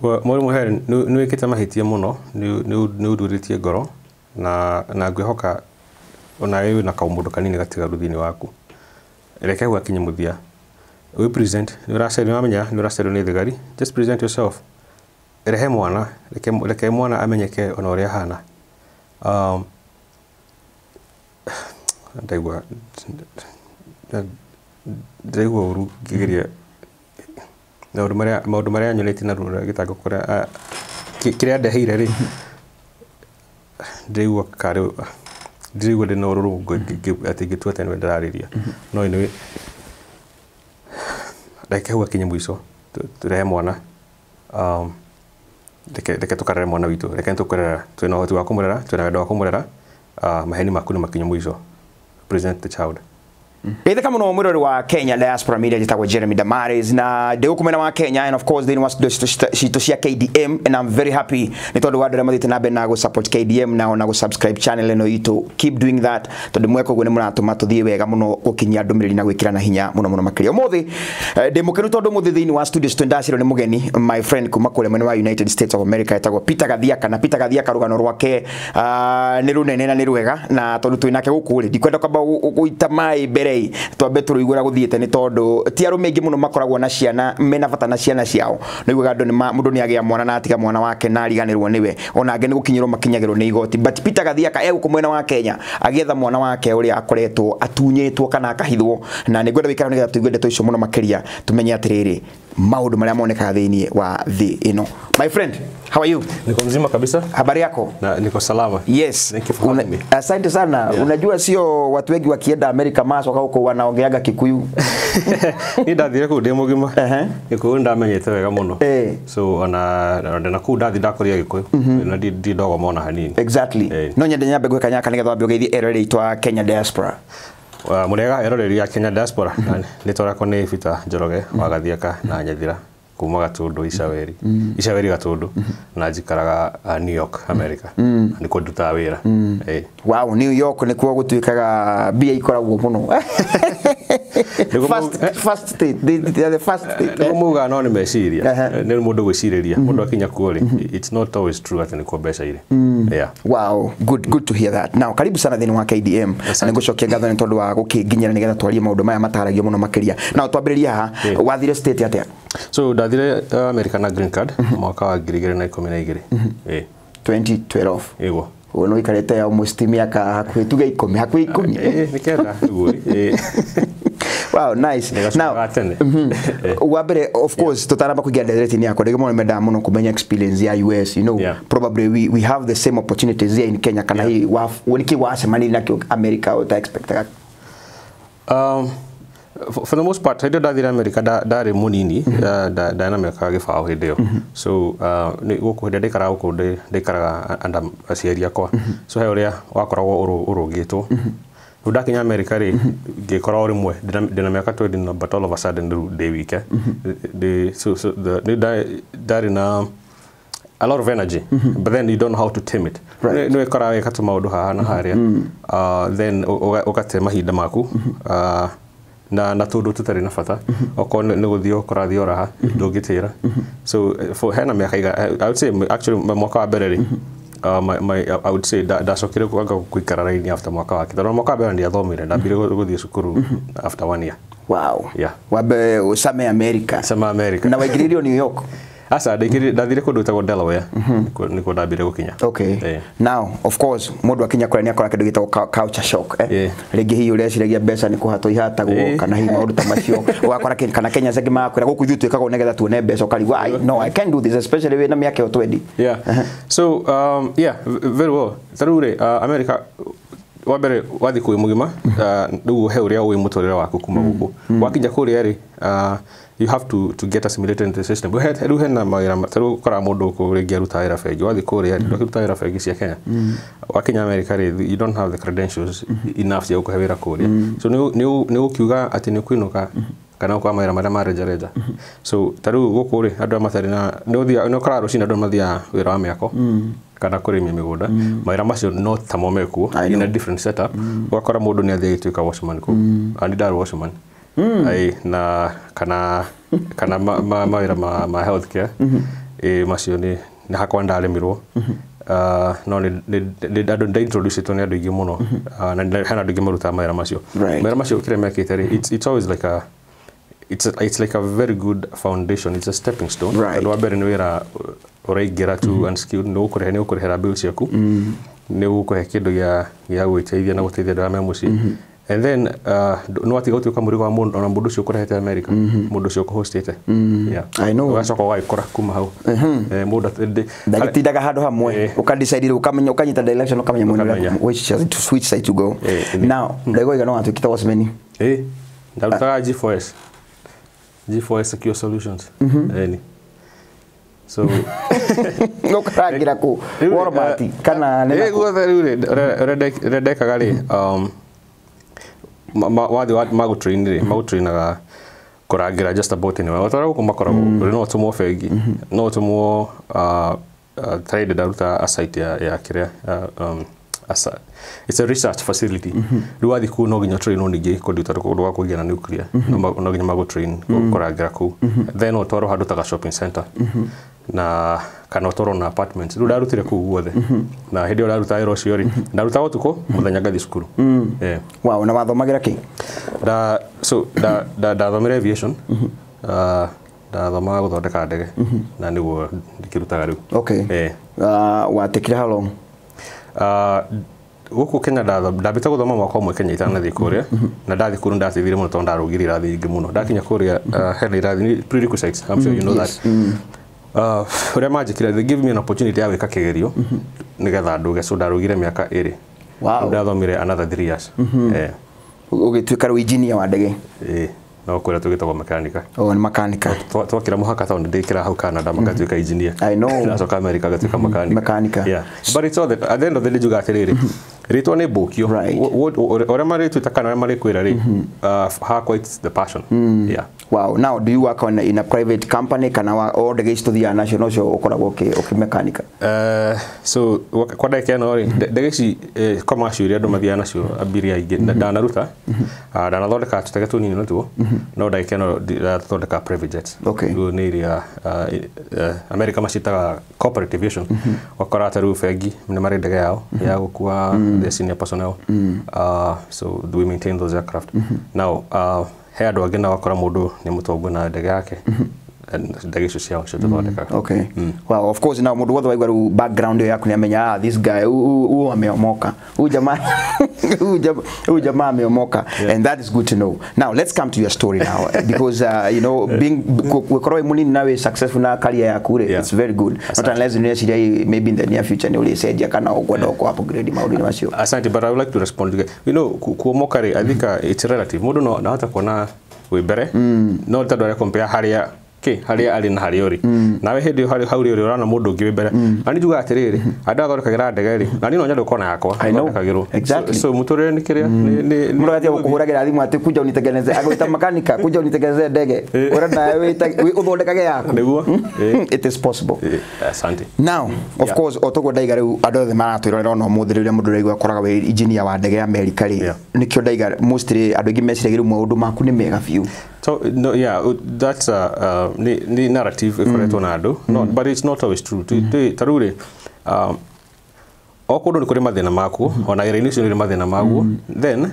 mwarimå heri nä wä kä te mahä tie må no nä å ndurä tie ngoro na ngwä hoka onawe wä na kaå ndå kanini gatigaru thä waku reke gwakinya må thia nä åracerirwamenya nä åracerirwo nä thigari just present yourself rehe mwana reke, mwana amenyeke ona å rä a hana um, ndaigua ndaigua å ru ngä maundu maria maundu maria nyonete na rura gitango kuria ah, kiria ndeheire ri ndiraigua kari ndiraigua ndina ururungu ati ngitua tene ria no anyway reke hau akinye mwico turehe mwana um, reke tukarere mwana witå reke tå twä na å hoti wa kå må na wendo wa kå må rera ah, maheni maku nä makinya må ico Mm -hmm. Ithe kama no mwirori wa Kenya diaspora media jitagwo Jeremy Damaris na de kumena wa Kenya and of course then was cito cia KDM and I'm very happy ni tondu wa ndore mathite na na go support KDM na ona go subscribe channel eno itu keep doing that tondu mweko gwe ni muratuma tuthie wega muno gukinyia ndumiriri na gwikira na hinya muno muno makiria umuthi eh, de mukenu tondu muthi thini wa studio sto ndaciro ni mugeni my friend kuma kule mwena wa United States of America etagwo Peter Gathiaka na Peter Gathiaka rugano rwake uh, ah, ni runene na ni rwega na tondu twinake guku ri ndikwenda kwamba guita mai mbere mbere twambe tå rå igå ra gå thiä te nä tondå ti arå mä aingä må no makoragwo na ciana mena bata na ciana ciao nä guaga andå må ndå nä agä a mwana na atiga mwana wake na ariganä rwo nä we onange nä gå kinyä rwo makinyagä rwo nä igoti but peter gathiaka egå kå mwena wa kenya agä mwana wake å rä a akoretwo atunyä two kana akahithwo na nä ngwenda wä ikara nä getha tå icio må no makä ria tå menye atä rä rä maundu maria monekaga thiini wa thi ino my friend how are you niko mzima kabisa habari yako na niko salama yes Una, asante sana yeah. unajua sio watu wengi wakienda Amerika maswa huko wanaongeaga kikuyu ni ndathire kuu ndi mugima uh -huh. amenye tewe wega muno eh. so ana, ona ndena kuu dako ndakoria kikuyu. mm -hmm. na di, di dogo mona hanini exactly eh. no nyende nyambe gwika nyaka nigetha mbe ugeithi erere itwa Kenya diaspora murega eroreri a Kenya diaspora nä twarakwo nä bita njoroge wa gathiaka na nyethira kuma gatundu icaweri mm-hmm. mm-hmm. icaweri gatundu mm-hmm. na njikaraga ah, New York America ni kwa duta wä wow New York ni kwa nä kuo gå tuä kaga mbia ikoragwo må no nä muugaga no ni meciria nä må ndå gwä cirä ria it's not always true rä ni kwa kuo mbeca yeah wow good, good to hear that now karibu sana thä wa KDM nä gå cokia ngatho nä tondå wa gå kä nginyä ra nä getha twarie maå maya mataragio må no makä ria na twambä rä ria haha wathire atä so ndathire America na green card mwaka wa ngiri igĩrĩ na ikũmi na igĩrĩ 2012 ĩguo ũguo nĩ wĩikarĩte almost miaka hakuhĩ tuge ikũmi hakuhĩ ikũmi nĩ kenda ũguo wow nice now mm -hmm. wa of course yeah. tutaramba kuingia ndereti-inä yakwa rä gä mendaga må experience ya us you know yeah. probably we, we have the same opportunities here in kenya kana yeah. nä kä wacemania nakio america å ta expectaga uh? um, for the most part hä ndathire america ndarä må nini ndarä na mä aka gä baå hä ndä ä yo gå kå hä ndä ndaikaraga gå kå ndaikaraga aciari akwa mm-hmm. so he å rä a wakoragwo å rå ngä two mm-hmm. rä ndakinya america rä ngä korwo rä mwe ndä na mä aka but all of a sudden ndä wike mm-hmm. ndarä na a lot of energy mm -hmm. but then you don't know how to tame it right. nä wekora wä katå maå ndå haha na harä a uh, then å gate mahinda maku uh, na na tondu tutari na fata oko mm-hmm. okorwo guthio gå thio kårathio raha ndångä tä ra so hena mä aka iga mwaka wa mbere rä mm-hmm. Uh, my, my, I would say ndacokire da, kwanga guikara raini after mwaka wake tondå mwaka wa mbere ndiathomire mm-hmm. na gå thiä sukuru after one year wow. yeah. wambe ucame uh, america Sama america na waingä rä New York asa mhm. ndathire kundu itagwo Delaware mhm. niko ndambire gukinya okay yeah. now of course mundu akinya kuria ni akora kindu gitagwo culture shock eh yeah. ringi hiyo reciragia mbeca ni kuhatwo ihatagwo yeah. kana hihi maundu ta macio ugakora kana Kenya cengi makwira guku ithuĩ twĩkagwo negetha tuone mbeca ũkarigwo I no I can do this especially wĩna mĩaka ĩyo twendi yeah uh-huh. so um, yeah very well tarĩu rĩ uh, America wambere wathiĩ kwĩ mũgima rĩu mm-hmm. uh, he ũrĩa ũĩ mũtũrĩre waku kuma mm-hmm. gũkũ mm-hmm. wakinya kũrĩa rĩ uh, you have to, to get assimilated into the system rä hena mawä ra tarkora må ndå kå rä ngä aruta wä ra bengi wathiä kå rä a ndå akä cia kenya mm. wakinya amerika america you don't have the credentials mm-hmm. enough cia gå kå he wä so nä gå kiuga atä nä å kuinå mm-hmm. kana gå kwamawä ra marä a so taru go gå kå rä andå na nä å kora rå cinä andå arä mathiaga wä wa mä ako mm. kana kurimi migunda mawira mm. macio no tamo mekuo in a different setup mm. wakora mundu ni athie gituika washman ku mm. dar washman mm. na kana kana ma ma, ma, ma, ma healthcare mm -hmm. e, macio ni hakwa ndaremirwo mm -hmm. Uh, no ndo introduce to ni aingä må muno hmm. ah, na hena andå aingä marutaga mawä ra macio mawä ra macio it's it's always like a it's a, it's like a very good foundation it's a stepping stone right. tondå wambere nä wä ra å raingä ra hmm. unskilled no gå ni rehera nä bills yaku rehera mbill ciaku nä gå kå he kä na gå ndo andå arä a me and then uh, no atiga gå tuä ka må rigo wa må ndå å cio kå amerika må mhm. ndå å cio kå hostete ågacoka mhm. ågagäkora kuma hau mhm. eh, ndagätindaga handå hamwe å eh. kanyita direction ukamenya mwene which switch side to go eh, now hmm. ndaigo igana watu kita wasmeni eh ndarutaga G4S G4S secure solutions mm -hmm. eh so ngokaragira ku kana ne rä rä ndekaga rä wathi magutrainire magutrainaga kurangira just about anywhere å tara gå kå makoragwo mm. rä no å tå bengi mm-hmm. no å uh, uh, trade mwo tarä ndaruta ya kä rä uh, um, it's a research facility mm-hmm. rä wathi ku no nginya å trainwo ningä kondita rwa kå gä na nuclear mm-hmm. no nginya magå train kå rangä ra kå then å handu handå ta shopping center na kana toro na apartments ndu darutire ku guothe mhm. na hindi ora ruta ero ucio ri ndaruta otuko mhm. muthenya ngathi cukuru mm. eh. wow na wathomagira ki da so da da da ndathomire aviation da mhm. ah, ndathomaga guthondeka ndege na niguo ndikirutaga riu okay eh ah, watikire how long ah, guku kenya ndambite guthoma mwaka umwe kenya itanathii kuria na ndathi kuru ndateithire muno tondu ndarugire irathi ingi muno ndakinya kuria hena irathi prerequisites i'm sure you know mm, that mm uria uh, manjikire they give me an opportunity ya gwika kigerio mm-hmm. nigetha nduge so gire miaka iri wow ndathomire another 3 years gä tuä ru engineer wa ndege eh no kuria tugitagwo mekanika oh ni makanika twakira muhaka town ndikira hau Canada mm-hmm. makatuika engineer i know amerika America gatuika makanika mm-hmm. mekanika yeah but it's all that at the end of the ritwo nä mbå kio å rä a marä tuä ta å rä a marä kwä ra rä wow now do you work on, in a private company kana o ndege ici tå thiaga nacio nocio å koragwo å kä mekanika uh, so kwa ndeke ori mm-hmm. the rä ndege eh, ici komacio iria andå mathiaga nacio abiria aingä mm-hmm. mm-hmm. ah, na ndanathondeka tå tuta ketu nini natuo no ndagä kä no ndathondeka rä u nä america amerika macitaga wakora ta rä u rufegi nä marä ndege yao ya gå kua mm mm. the senior personnel mm. uh, so we maintain those aircraft mm -hmm. now uh, he andå angä na wakora må ndå nä må tongu na ndege yake mm-hmm ndagicio ciao cio tuthondekaga of course na mundu wothe waigua riu background yaku ni amenya this guy ameomoka ameomoka and that is good to know now let's come to your story now because uh, you know being gukorwo munini nawe successful na yaku it's very good not unless maybe in the near future ni ulicenjia kana ugwenda upgrade maundu macio asante but i would like to respond you know kuomoka ri i think mm-hmm. uh, it's relative mundu no nahota kuona wi mbere mm. no kä harä a arä na harä a å rä nawe hä ndä ä yo hau rä å rana må ndå å ngä wä mbere hmm. na nä njugaga atä rä rä hmm. andå athondekagä ra ndege rä na niä no nyandå kona yakwa thondekagä rwo må tå rä re nä kä rä a må hmm. ndå gatia gå kå hå ragä ra thimå atä kunja å nitengeneze agå ita makanika kunja å nitengeneze ndege å eh. renda å thondekage yaku nä guo eh. eh, now of course o toguo ndaiga rä u andå othe maratwä rorera ona må thä rä rä a må ndå raigua koraga wä injinia wa ndege ya amerika rä nä kä o ndaiga andå aingä meciragia rä maå ndå maku nä mega biå So no, yeah, uh, that's uh, uh, the, the narrative mm. ikoretwo na andu no mm. but it's not always true. mm. um okundå nä kå rä mathä na makuo ona wä ra-inä å cio nä rä mathä na mm. then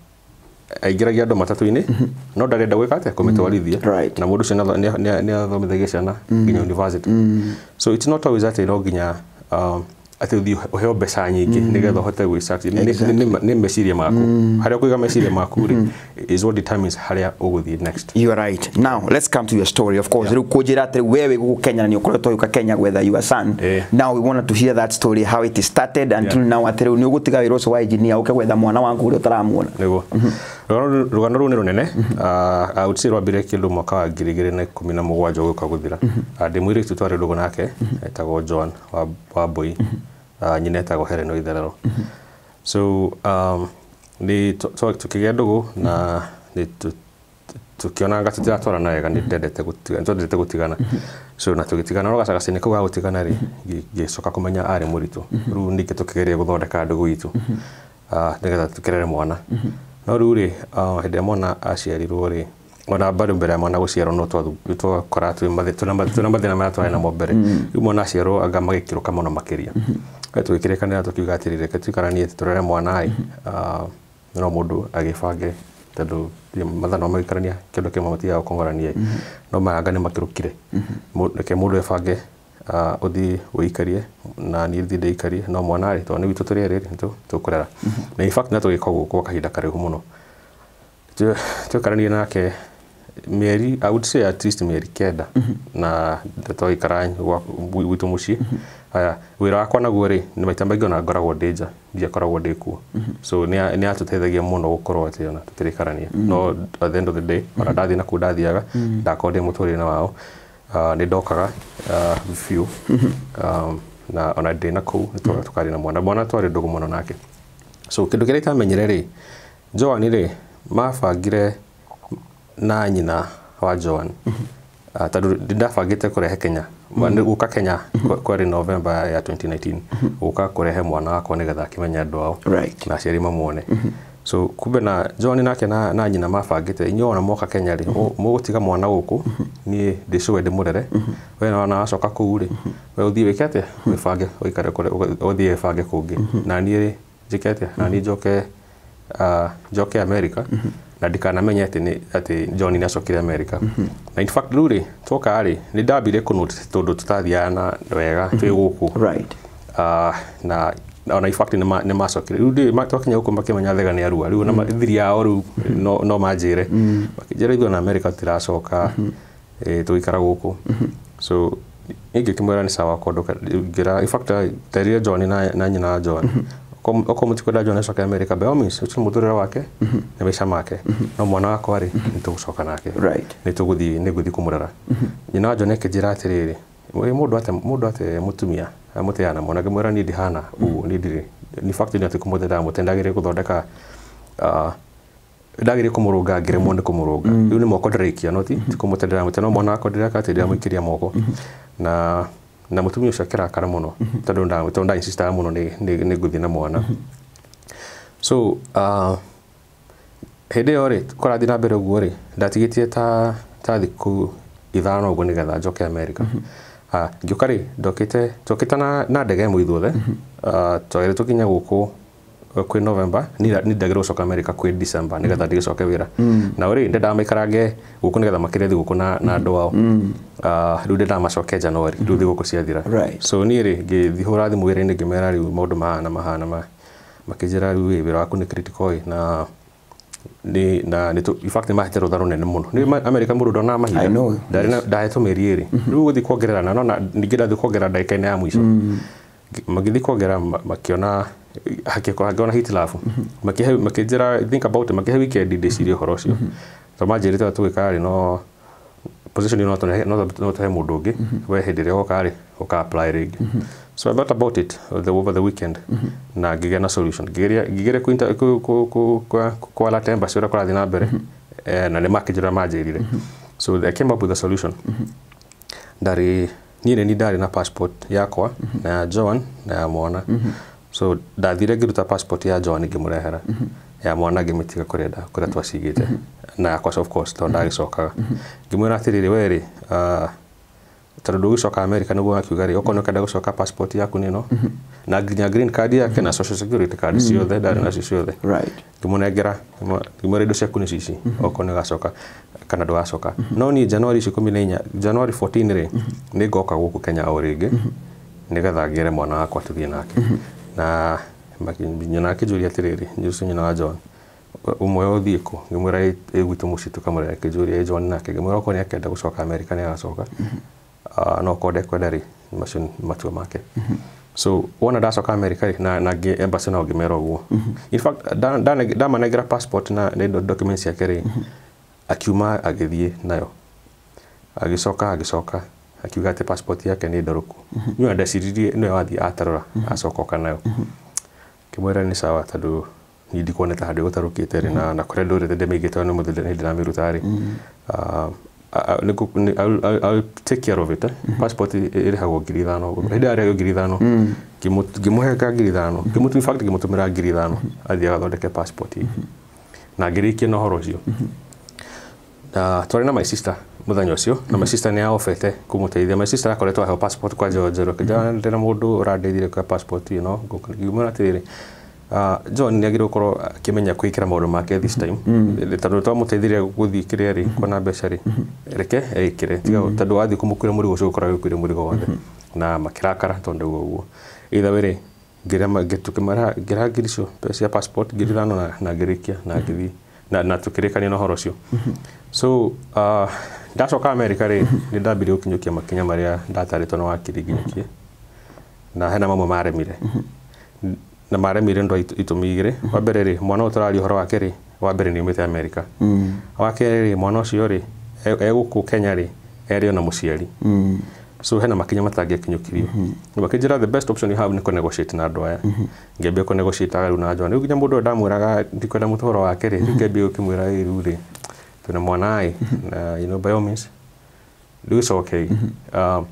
aingĩragia andå matatu inä mhm. no ndarenda gwä ka atä kå mä twarithia na må ndå ũcio nä athomithagia ciana mhm. nginya mhm. so it's not always atä no nginya um, atä å thiä å heo mbeca nyingä mm. nä getha å hote nä meciria maku harä a kå iga meciria maku rä harä a å gå thiä rä u kå njä ra atä we wä gå kenya na nä å koretwo å ka kenya gwetha your son eh. now we want to hear that story how it started until now atä rä u nä å gå wa engineer uke gwetha mwana wangu å utaramuona a rugano rå nä rå nene rwambire kä ndå mwaka wa ngiri na ikå mi na må gwanja gå ka gå thira ah, ndä tu twarä ndå gå nake etagwo john wa mbåi ah, nyina etagwo hereno itherero so um, tå kä gä a ndå gå na tukionanga tutiratwarana wega nindendete twendete gutigana so na tugitigana no gacagacinä kau ga gutigana ri ngä kumenya arä må ritå rä u ningä tå kä gerie gå thondeka ndå gå itå ah, getha tå mwana no rä u rä hä ä ä mwana aciarirwo rä ona bado mbere ya mwana mathi no twakora twĩna mathĩna marĩa twarĩ namo mbere mm-hmm. rĩu mwana aciarwo anga magĩkĩrũka mũno makĩria mm-hmm. tũgĩkĩrĩkanĩra tũkiuga atĩrĩrĩ reke tũikaranie tũrere mwana-ĩ mm-hmm. no mũndũ agĩbange tondũ mathana magĩikarania kĩndũ kĩmwe matigaga gũkongorania no maranga nĩ ke reke ndå ebange uthi ah, wikarie na ni thi ndeikarie no mwana rĩ tondũ nĩ witũ to erĩ tũkũrera mm-hmm. na in fact na to tũgĩka gũkũ kahinda to karani na ke mĩeri i would say at least mĩeri keda mm-hmm. na to twagĩikara gwitũ mũciĩ haya mm-hmm. wĩra wakwa naguo na nĩ ni maingĩ ona ngoragwo ndĩ nja ndiakoragwo ndĩ kuo so ni ni nĩ yatũteithagia mũno gũkorwo atĩ ona tũtirĩkarania no at the end of the day ona na kudadi ndathiaga ndakorwo ndĩ na wao Uh, nä ndokaga uh, biå mhm. um, na ona ndä na kå u tå na mwana mwana twarä ndå gå må no nake so kä ndå kä rä kamenyire rä joan rä mabangire na nyina wa joan mhm. uh, tondå ndä ndabangä te kå rehe kenya mhm. gå ka kenya kwarä november ya 2019 gå ka kå rehe mwana wakwa nä getha akä menya andå ao na aciari mamwone mm -hmm so kube na John nake na na nyina mabangite inyo ona moka Kenya ri mugutiga mwana guku nie ndicwe ndimurere we na na acoka kuu ri we uthii wike atia wibange uikare kure uthii wibange kungi na ni ri jikete na ni joke njoke joke America na ndikanamenye atä nä ati john ni acokire amerika na in fact rä toka twoka ni nä ndambire kå tondå tå tathiaga na wega twä right kå na ona ifakti nä macokire rä u twakinya gå kå makämenya thega nä arua rä u mm. thiri yao rä u no manjä re makä mm. njä ra ithuo na amerika tå tiracoka mm-hmm. tå gä kara gå mm-hmm. so ingä kä mwä ni sawa kondå ngä ifakta terire john na nyina john mm-hmm. okorwo må tikwenda john acoke amerika by all means å må tå rä re wake nä maica make no mwana wakwa rä nä tå gå coka nake nä tå gå thiä nä ngå thiä kå må rora nyina wa john akä njä ra atä rä rä mundu ate mundu ate mutumia amuteana mwanake mwira ni ndihana uguo hmm. ni ndiri ni fact ni ati kumuthendaga mutendagire guthondeka ah, ndagire kumurunga ngiremwo ni kumurunga hmm. riu ni moko ndirikia hmm. no ti kumutendera mutena mwana wakwa ndiraka ati ndiramwikiria moko na na tumia mutumia ucio akirakara muno tondu tondu ndainsistaga muno ni nguthi na mwana so uh, hĩndĩ ĩyo rĩ kũrathiĩ na mbere ũguo rĩ ndatigĩtie ta ta thikũ ithano ũguo nĩgetha njoke amerika mm -hmm. Ah, ngiuka rä ndokite twokite na, na ndege mwe ithuothe mm-hmm. ah, twagire tukinya gå eh, kwä novemba nä ndagä gå amerika kwä decemba nä getha ndigä coke wä ra nao rä ndä ndamakarange gå kå nä getha makä mm-hmm. re thigå mm-hmm. kå na andå ao rä u ndä ndamacoke januari rä u thigå kå ciathira so niä rä ngä thihå ra thimå wä ra-inä ngä mera rä u maå ndå mahana mahana ma makä njä ra rä u wä ra waku nä na ni na nä hete rå tha rå nene må no nä amerika må rå ndonaga mahinda ndahetå mä ri ä rä rä u gå thiä kuongerera na nona ningä ndathiä kuongerera ndagä ya mwico magä mm-hmm. thiä kuongerera makä hakiona hitilafu mm-hmm. makä njä ra makä he wikendi ndä cirie å horo å cio tondå mm-hmm. manjä rä te tå gä karä no no tå he må ndå å ngä we hä ndä ä rä a gokarä å ka rä ngä So I thought about it the, over the weekend mm -hmm. na ngĩgĩa na solution ku ku ku ku ngĩgeria kwara temba kwa cia ũrĩa kũrathiĩ na mbere mm-hmm. eh, na nĩ makinjĩra manjĩrire mm -hmm. so I came up with a solution mm-hmm. ndarĩ niĩ nini ni dari na passport yakwa mm-hmm. na John na mwana mm -hmm. so da ndathire ngĩruta passport ya John mm -hmm. ya mwana ngĩmĩtiga kũrĩa nda mm -hmm. na yakwa of course to mm tondũ ndagĩcokaga ngĩmwĩra atĩrĩrĩ we uh, tondu gucoka america niguo akiuga ri okorwo niukwenda gucoka passport yaku nino mm na nginya green card yake na social security card mm-hmm. ciothe ndarä nacio mm-hmm. ciothe ngimunengera ngimwira indo ciaku ni cici mm-hmm. okorwo ni gacoka kana ndågacoka no ni januari ici ikumi na inya januari 14 rä nä ngoka gå kå kenya o rä ngä nä getha ngä re mwana wakwa tå thiä nake na nyina akä njå ria atä rä rä njå nyina wa john umwe uthiä kå ngä mwä ra ä gwitå må ciä tå kamå rä ra njå ria john nake ngä mwä ra okorwo nä akenda gå coka amerika nä agacoka Uh, no kode kwenderä matua make mm -hmm. so wona ndacoka amerika rä na, na embassy eh, na nao ngä guo mm -hmm. in fact ndamanengera passport na nä documents ya kere mm -hmm. akiuma agä nayo agisoka agisoka akiuga te passport yake nä ndorå nä ndeciririe nä wathiä atarora acokoka nayo kä mwä ra nä sawa tondå nindikuoneta handå gå tarå kä te rä na kå rä a ndå rä te ndä mä igä te nä må thä nä ndä ramä rutarä take care of it eh? mm-hmm. passport irihagwo ngiri ithano hindi mm-hmm. arehagio ngiri ithano mm-hmm. ngimuhe ngiri ithano ngimutumira ngiri ithano athiĩ agathondeke passport na ngĩrĩkia na ũhoro ũcio twarĩ na my sister muthenya ucio na my sister ni ahofete kumuteithia my sister akoretwo aheo passport kwa njero njero ndä na må ndå å randeithire ka passport ä no ngå kiumana Ah, John nä agä rä gå akä menya kwä kä ra maå ndå make tondå nä twamå guthiä kä rä rä kuona mbeca rä mm-hmm. reke ekä re mm-hmm. tondå wathiä kå må kuä ra må rigo å koragwo gä kuä må rigo wothe mm-hmm. na makä rakara tondå guo guo itha wä rä ngä ra ngiricio cia ngä rä thano na ngä rä kia na ngä thiä na tå kä rä kania na å horo cio so ah, ndacoka amerika rä nä ndambire gå kinyå kia makinya marä a ndatarä two nä wakiri nginyå kie na hena mamwe maremire na maremire ndo itumi igire wa mbere ri mhm. mwana utarari horo wake ri wa mbere ni umite America wa kere ri mwana ucio ri e, eguku Kenya ri erio na muciari mhm. so hena makinya matangĩakinyũkirio mhm. rĩu akĩnjĩra the best option you have nĩ kũnegotiate na andũ aya ngĩambia kũnegotiate rĩu na John rĩu nginya mũndũ ũyũ ndamwĩraga ndikwenda mũtũũro wake rĩ rĩu ngĩambia gũkĩmwĩra rĩu rĩ twĩna mwana ĩ na you know by all means do is okay um,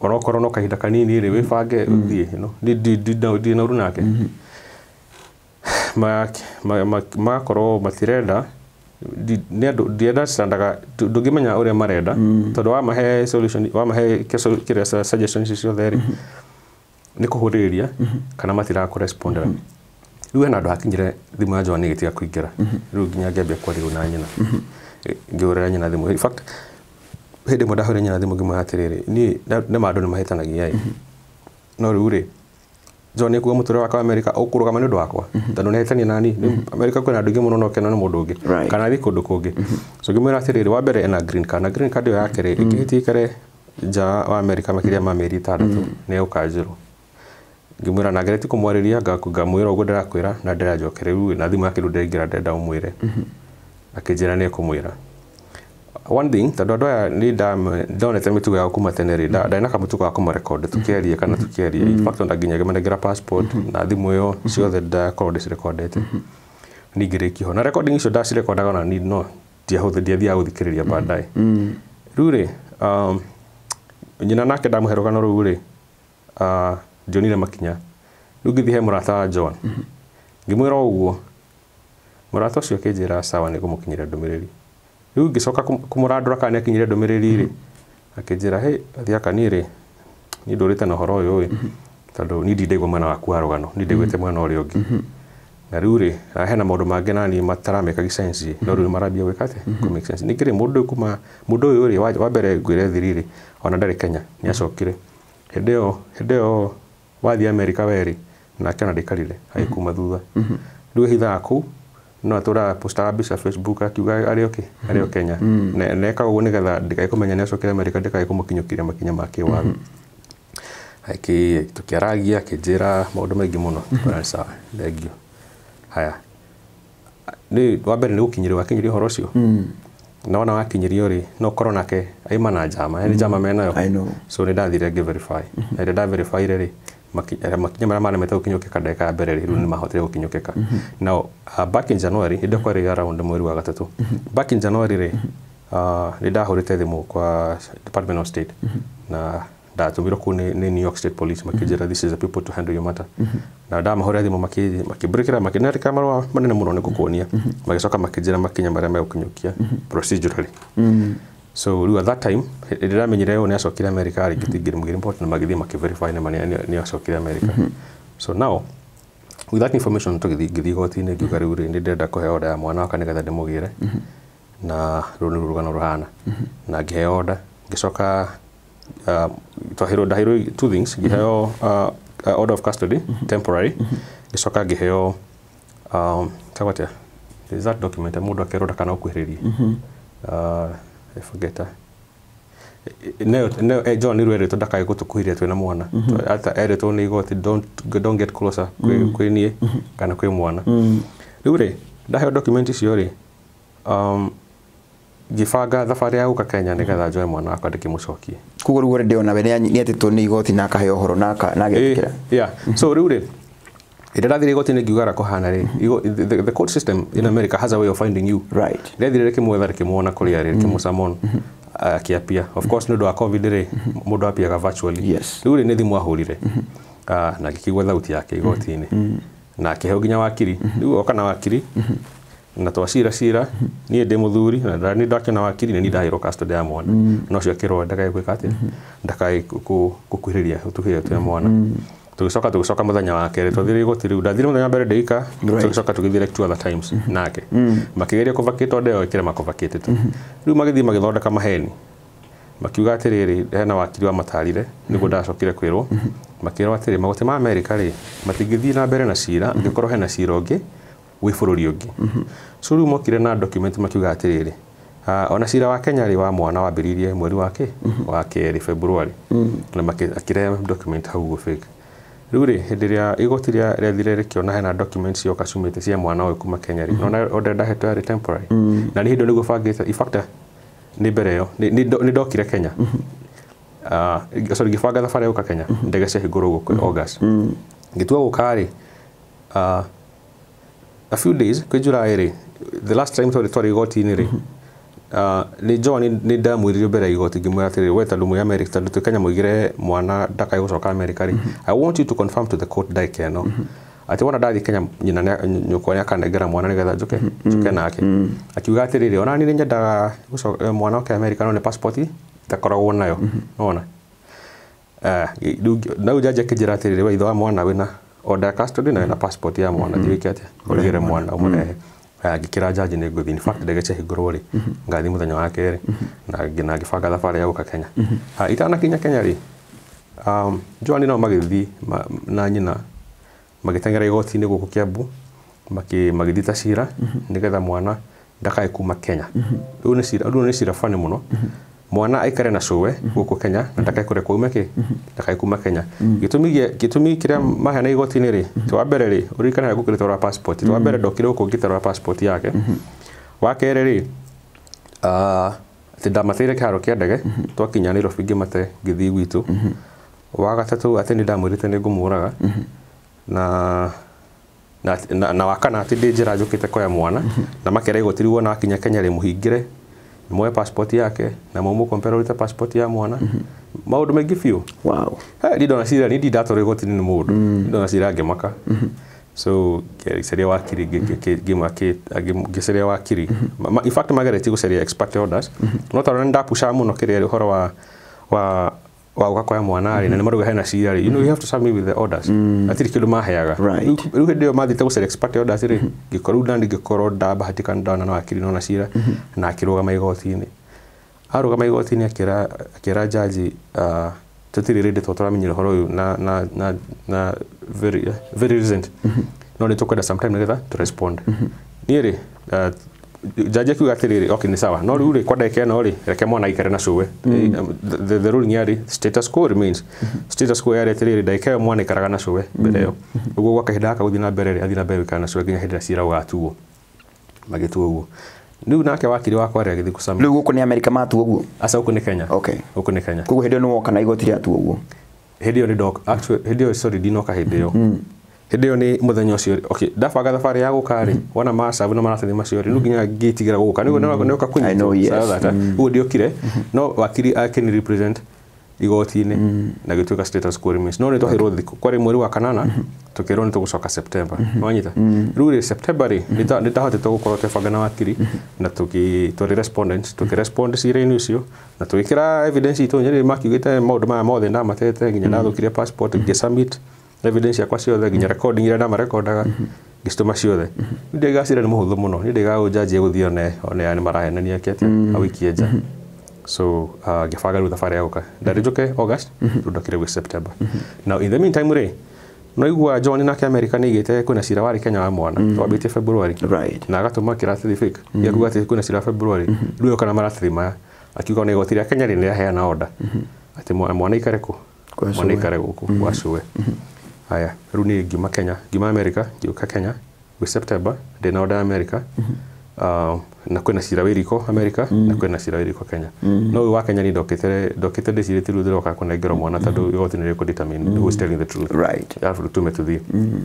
orokorwo no kahinda kanini rä wä bange thiä ndä nauru nake mm-hmm. magakorwo matirenda ndienda citandaga ndångämenya å rä a marenda mm-hmm. tondå wamahe wamahe kä rä ciothe rä nä kå hå rä rä ria kana matiraga respondera mm-hmm. rä u hena andå hakinyire thimå ya njoa nä gä tiga kå ingä ra rä u nginya ngä ambia kwarä rå na nyina ngä å rä ra nyina thimå hindi mo dahore nyana thimu gimo atiriri ni nä mandå nä mahätanagia mhm. no rä u rä john nä kuga må tå rä wakwa amerika å kå rå gama nani america ku na andå ingä må no nokena nä må ndå kana thiä kå ndå kå mhm. so gimo mwä wa mbere ena green card na green card ä yo yake rä ä kä hä wa america makä ma mä eri itandatå nä egå kanjä na ngeretie kå mwarä ria ngamwä ra å na ndäranjoke rä na thimå yake rä ndengira ndenda umwire mwä mhm. re akä njä ra one thing tondå andå aya nä ndonete mä tugo yao kuma tene rä mm. ndarä na kamå tugo wa kå marekod tå kana mm. tå kĩaria mm. nginya manengera passport mm-hmm. na thimå ä yo mm-hmm. ciothe ndakorwo ndä cirekondete mm-hmm. ningä rä kiho na recording icio ndacirekondaga ni no ndiathiaga gå thikä rä ria mbandaä rä u rä um, nyina nake ndamå uh, he rä u rä njonire makinya rä u ngä thiä he må rata wa john ngä mwä ra å guo må rata å cio akä njä ra sawa nä gå må kinyä ria ndå mä rä ri riu ngicoka kumurandura kana niakinyire ndumiriri ri mm-hmm. akinjira he athia kanire ni ndurite na horo uyu ri mm-hmm. tondu ni ndindaigua mwana waku arugano ni ndigwete mwana mm-hmm. uria ungi na riu ri hena maundu mangi nani mataramekaga sense no riu marabia gwika ati ku make sense nikiri mundu kuma mundu uyu ri wa mbere ngwire thiriri ona ndari kenya ni acokire hindi iyo hindi iyo wathi amerika weri nake ona ndikarire agikuma thutha riu hithaa kuu no atura postaga mbica facebook akiuga ari oke ari arä o ne mm. neka å guo nä getha ndä kaä kå menya nä acokere amerika ndä kaä kå må makinya make wa mm-hmm. aki tå kä aragia akä njä ra maå sa mm-hmm. thank you no thengio haya wa mbere ni gå wa kinyiri wakinyä ria å mm-hmm. na wona wakinyä rio rä no korwo nake aima na njama nä yaani njama menayo so ni dathire give verify na rä verify rä Eh, makinya maria maremete gukinyuke ka ndagika ya mbere rä rä mm-hmm. nä mahotire gukinyukeka mm-hmm. now uh, back in january hä ndä kwarä around mweri wa gatatå mm-hmm. back in january rä uh, nä ndahå rä te thimå kwa department of state na ndatåmirwo kå nä new york state police makä njä this is a people to handle your matter na ndamahå rä thimå makĩmbräkära makĩnandĩka marũa manene må no nä gå kuonia magä coka makä njä ra makinya marä a megå kinyå kia procedurally mm -hmm so rä at that time ndä ramenyire å nä acokire amerika arä ngä tingä må report na magä thiä makä nä ma nä acokire amerika mm-hmm. so now with that information tå gä thiä igoti-inä ngiuga rä u rä nä ndärenda kå heo nda ya mwana wakwa nä getha ndä må gä re mm-hmm. na rå nä rugano rå na ngä heo nda ngä coka uh, twahirwo ndahirwo two things ngä heo uh, uh, order of custody mm-hmm. temporary ngä coka ngä heo um, kagwatia is that document mũndũ akerwo ndakanakuhĩrĩrie uh, bungeta eh, john rweretwo ndakae gå tå kå hirie twä na mwana mm-hmm. erätwo nä igoti don't get closer kwä mm-hmm. niä mm-hmm. kana kwä mwana rä u rä ndaheo document icio rä um, ngĩbanga thabarĩ ya gũka kenya nĩ getha njoe mwana wakwa ndĩkĩmũcokie koguo rĩu rĩ ndĩona we nĩ atĩtwo nĩ igoti na akaheo ũhoro na eh, yeah so rĩu rä rathirä igoti nä ngiuga ra kå hana rä the court system in america has a way of finding you rä rathirä rä kä mwetha rä kä mwona kå rä a rä kä må camon akiapia mm-hmm. mm-hmm. uh, of course nä å ndå wa covid rä må ndå apiaga virtually rä u rä nä thimå ahå na gä kigwa thauti yake mm-hmm. igoti-inä na akä heo nginya wakiri rä u oka na wakiri na twacira cira niä ndä må thuri na nä ndakiona wakiri nä ni ndahä rwo ya mwana na å cio akä rwo ndakaä gwä ka atä ndakaä gå kuhä rä ria å tuhä twa mwana tugicoka tugicoka muthenya wa keri twathire igoti riu ndathire muthenya mbere ndika tugicoka tugithire two other times mm-hmm. nake mm-hmm. makigeria kuvakita onde yo ikire makuvakite tu mm-hmm. riu magithii magithondeka maheni makiuga atiriri hena wakiri wa matarire niguo ndacokire kwirwo makirwo atiriri magoti ma amerika ri matingithii na mbere na cira ngikorwo hena cira ungi wi bururi ungi so riu mokire na document makiuga atiriri Uh, ah, ona cira wa Kenya ri wa mwana wambiririe mweri wa ki wa keri February na makirehe document hau gå fake rä u rä hä ndä ä rä a igoti rä rä kä ona hena documents yoka te cia mwana å yå kuma kenya rä mhm. nona order ndahetwo yarä temporary mm. na nä hä ndä nä guo bangä te ifacta nä mbere ä yo nä ndokire kenya mhm. ah, sorry ngĩbanga thabarĩ gũka Kenya mhm. ndege ciahingũrwo gũkũ August mm. gå gũka rĩ ah, a few days kwĩ July the last time igoti-inĩ rĩ nä njoa nä ndamwä mbere igoti ngä mwä rä we tandå mwä amerika tandå twä kanya må igä mwana ndakaä gå coka amerika rä mm-hmm. i want you to confirm to the court ndaikeno mm mm-hmm. ati atä wona ndathiä kenya nyina nyåkwa nä akanengera mwana nä getha njuke mm-hmm. njuke nake akiuga atä rä rä ona nä nyendaga eh, mwana oke amerika no nä passport itakoragwo nayo ona eh, nau njanjä akä njä ra atä rä rä waitho wa mwana wä na order custody na wä na passport ya mwana thiä wä ke atä å rä gä re mwana å må rehe agĩkĩra njanji nĩ ngũthiĩ in fact ndege ciahingũrwo rĩ ngathiĩ mũthenya wa kerĩ na ngĩbanga thabarĩ ya gũka kenya itanakinya kenya rĩ um, joani nao thiä na nyina tengera igoti kä ambu magä thiä ta cira getha mwana ndakae kuma kenya rĩu nä cira funny mũno mwana aikare na cuwe guku Kenya na ndakai kure kuume ki ndakai kuma Kenya gitumi gitumi kire mahe na igoti ni ri twa mbere ri uririkane harĩa ngũkĩrĩtwarĩra passport twa mbere ndokire gũkũ ngĩtarĩra passport yake wa kerĩ ri ah atĩ damatire kĩharo kĩa ndege twakinya Nairobi ngĩmate ngĩthiĩ gwitũ wa gatatũ atĩ nĩ ndamwĩrĩte nĩ ngũmũraga na na, na, na wakana ati ndĩ njĩra njũkĩte koya mwana na makere igoti rĩu wona akinya Kenya ri muhingire nimoe passport yake na mumu compare ulita passport ya mwana mhm. eh, mm -hmm. maundu maingi biu wow he ndona cira ni ndatore gotini ni mundu mm. ndona cira ngimaka mm so ngiceria wakiri ngiceria wakiri mhm. in fact mageretie guceria expert orders mhm. no tondå nä ndapushaga må no kä rä horo wa wa wa ugakoya mwana rä na mhm. ni maruga hena cira rä you know you have to submit with the orders atirä kä ndå maheaga rä u hä mathi tagu select mathite orders ri gikoru ndandi na ndaba korwo ndana na wakiri na cira na akiruga rå gama igoti-inä arå gama igoti jaji tå tirä rä ndä two tå horo na na na na very very recent mhm. no le tokoda sometime together to respond mhm. niä rä jaji akiuga atiriri okay ni sawa no riu ri kwa ndeke no ri reke mwana aikare na cuwe mm. um, the, the ruling yari status quo remains mm-hmm. status quo yari atiriri ndeke yo mwana ikaraga na cuwe mbere mm-hmm. yo uguo gwa kahinda gaka guthii na mbere ri athii na mbere ikara na cuwe nginya hindi ira cira ugatuo magituo uguo riu nake wakiri wakwa ri agithi kucama riu guku ni amerika matuo uguo aca guku ni kenya okay guku ni kenya koguo hindi iyo ni woka na igoti riatuo uguo hindi iyo ni ndoka hindi iyo sorry ndinoka hindi iyo mm hä ä nä må thenya å cio ndabanga thabarä ya gå karä mm-hmm. wona macabu na maracathi macio rä nginya ngätigä ra gå ka nä å ka kunyitåguo ndä å kire no wakiri akä igoti-inä mm-hmm. na gä tuä no nä twahä rwo thikå mweri wa kanana mm-hmm. tå kä rwo nä tå gå coka septemba wanyita rä u rä septemba rä nä ndahotä two na wakiri na tå kä respondents inä å cio na tå na kä ra itå nyerä makiugä mothe ndamatete nginya evidence yakwa ciothe nginya mm-hmm. recording iria ndamarekondaga mm-hmm. ngĩcitũma ciothe ni muhuthu muno mũno ga ujaji gũthiĩ one one nĩ marahenania atia mm-hmm. awikie nja so uh, ngĩbanga rĩu thabarĩ ya gũka ndarĩ njũke august kire we september now in the meantime re no igwa john na nake america ni gite kwä na cira wari kenya wa mwana to abite february right na ma agatåma kä ya gäakuga atä kwä na cira february rä kana maratathi maya akiuga ona igoti rä a kenya rä nä rä aheana order ati mwana ikare kå mwana ikare gå kå gwacåe aya rä u nä ngiuma kenya ngiuma amerika ngä kenya gwä september ndä mm-hmm. uh, na oda amerika mm-hmm. na kwä na cira wä riko amerika na kwä na cira wä riko kenya mm -hmm. no å wa kenya nä ndokä te ndä cirä te rä u ndä roka kå mwana tondå yothe nä rä kå tume tå thiä mm-hmm.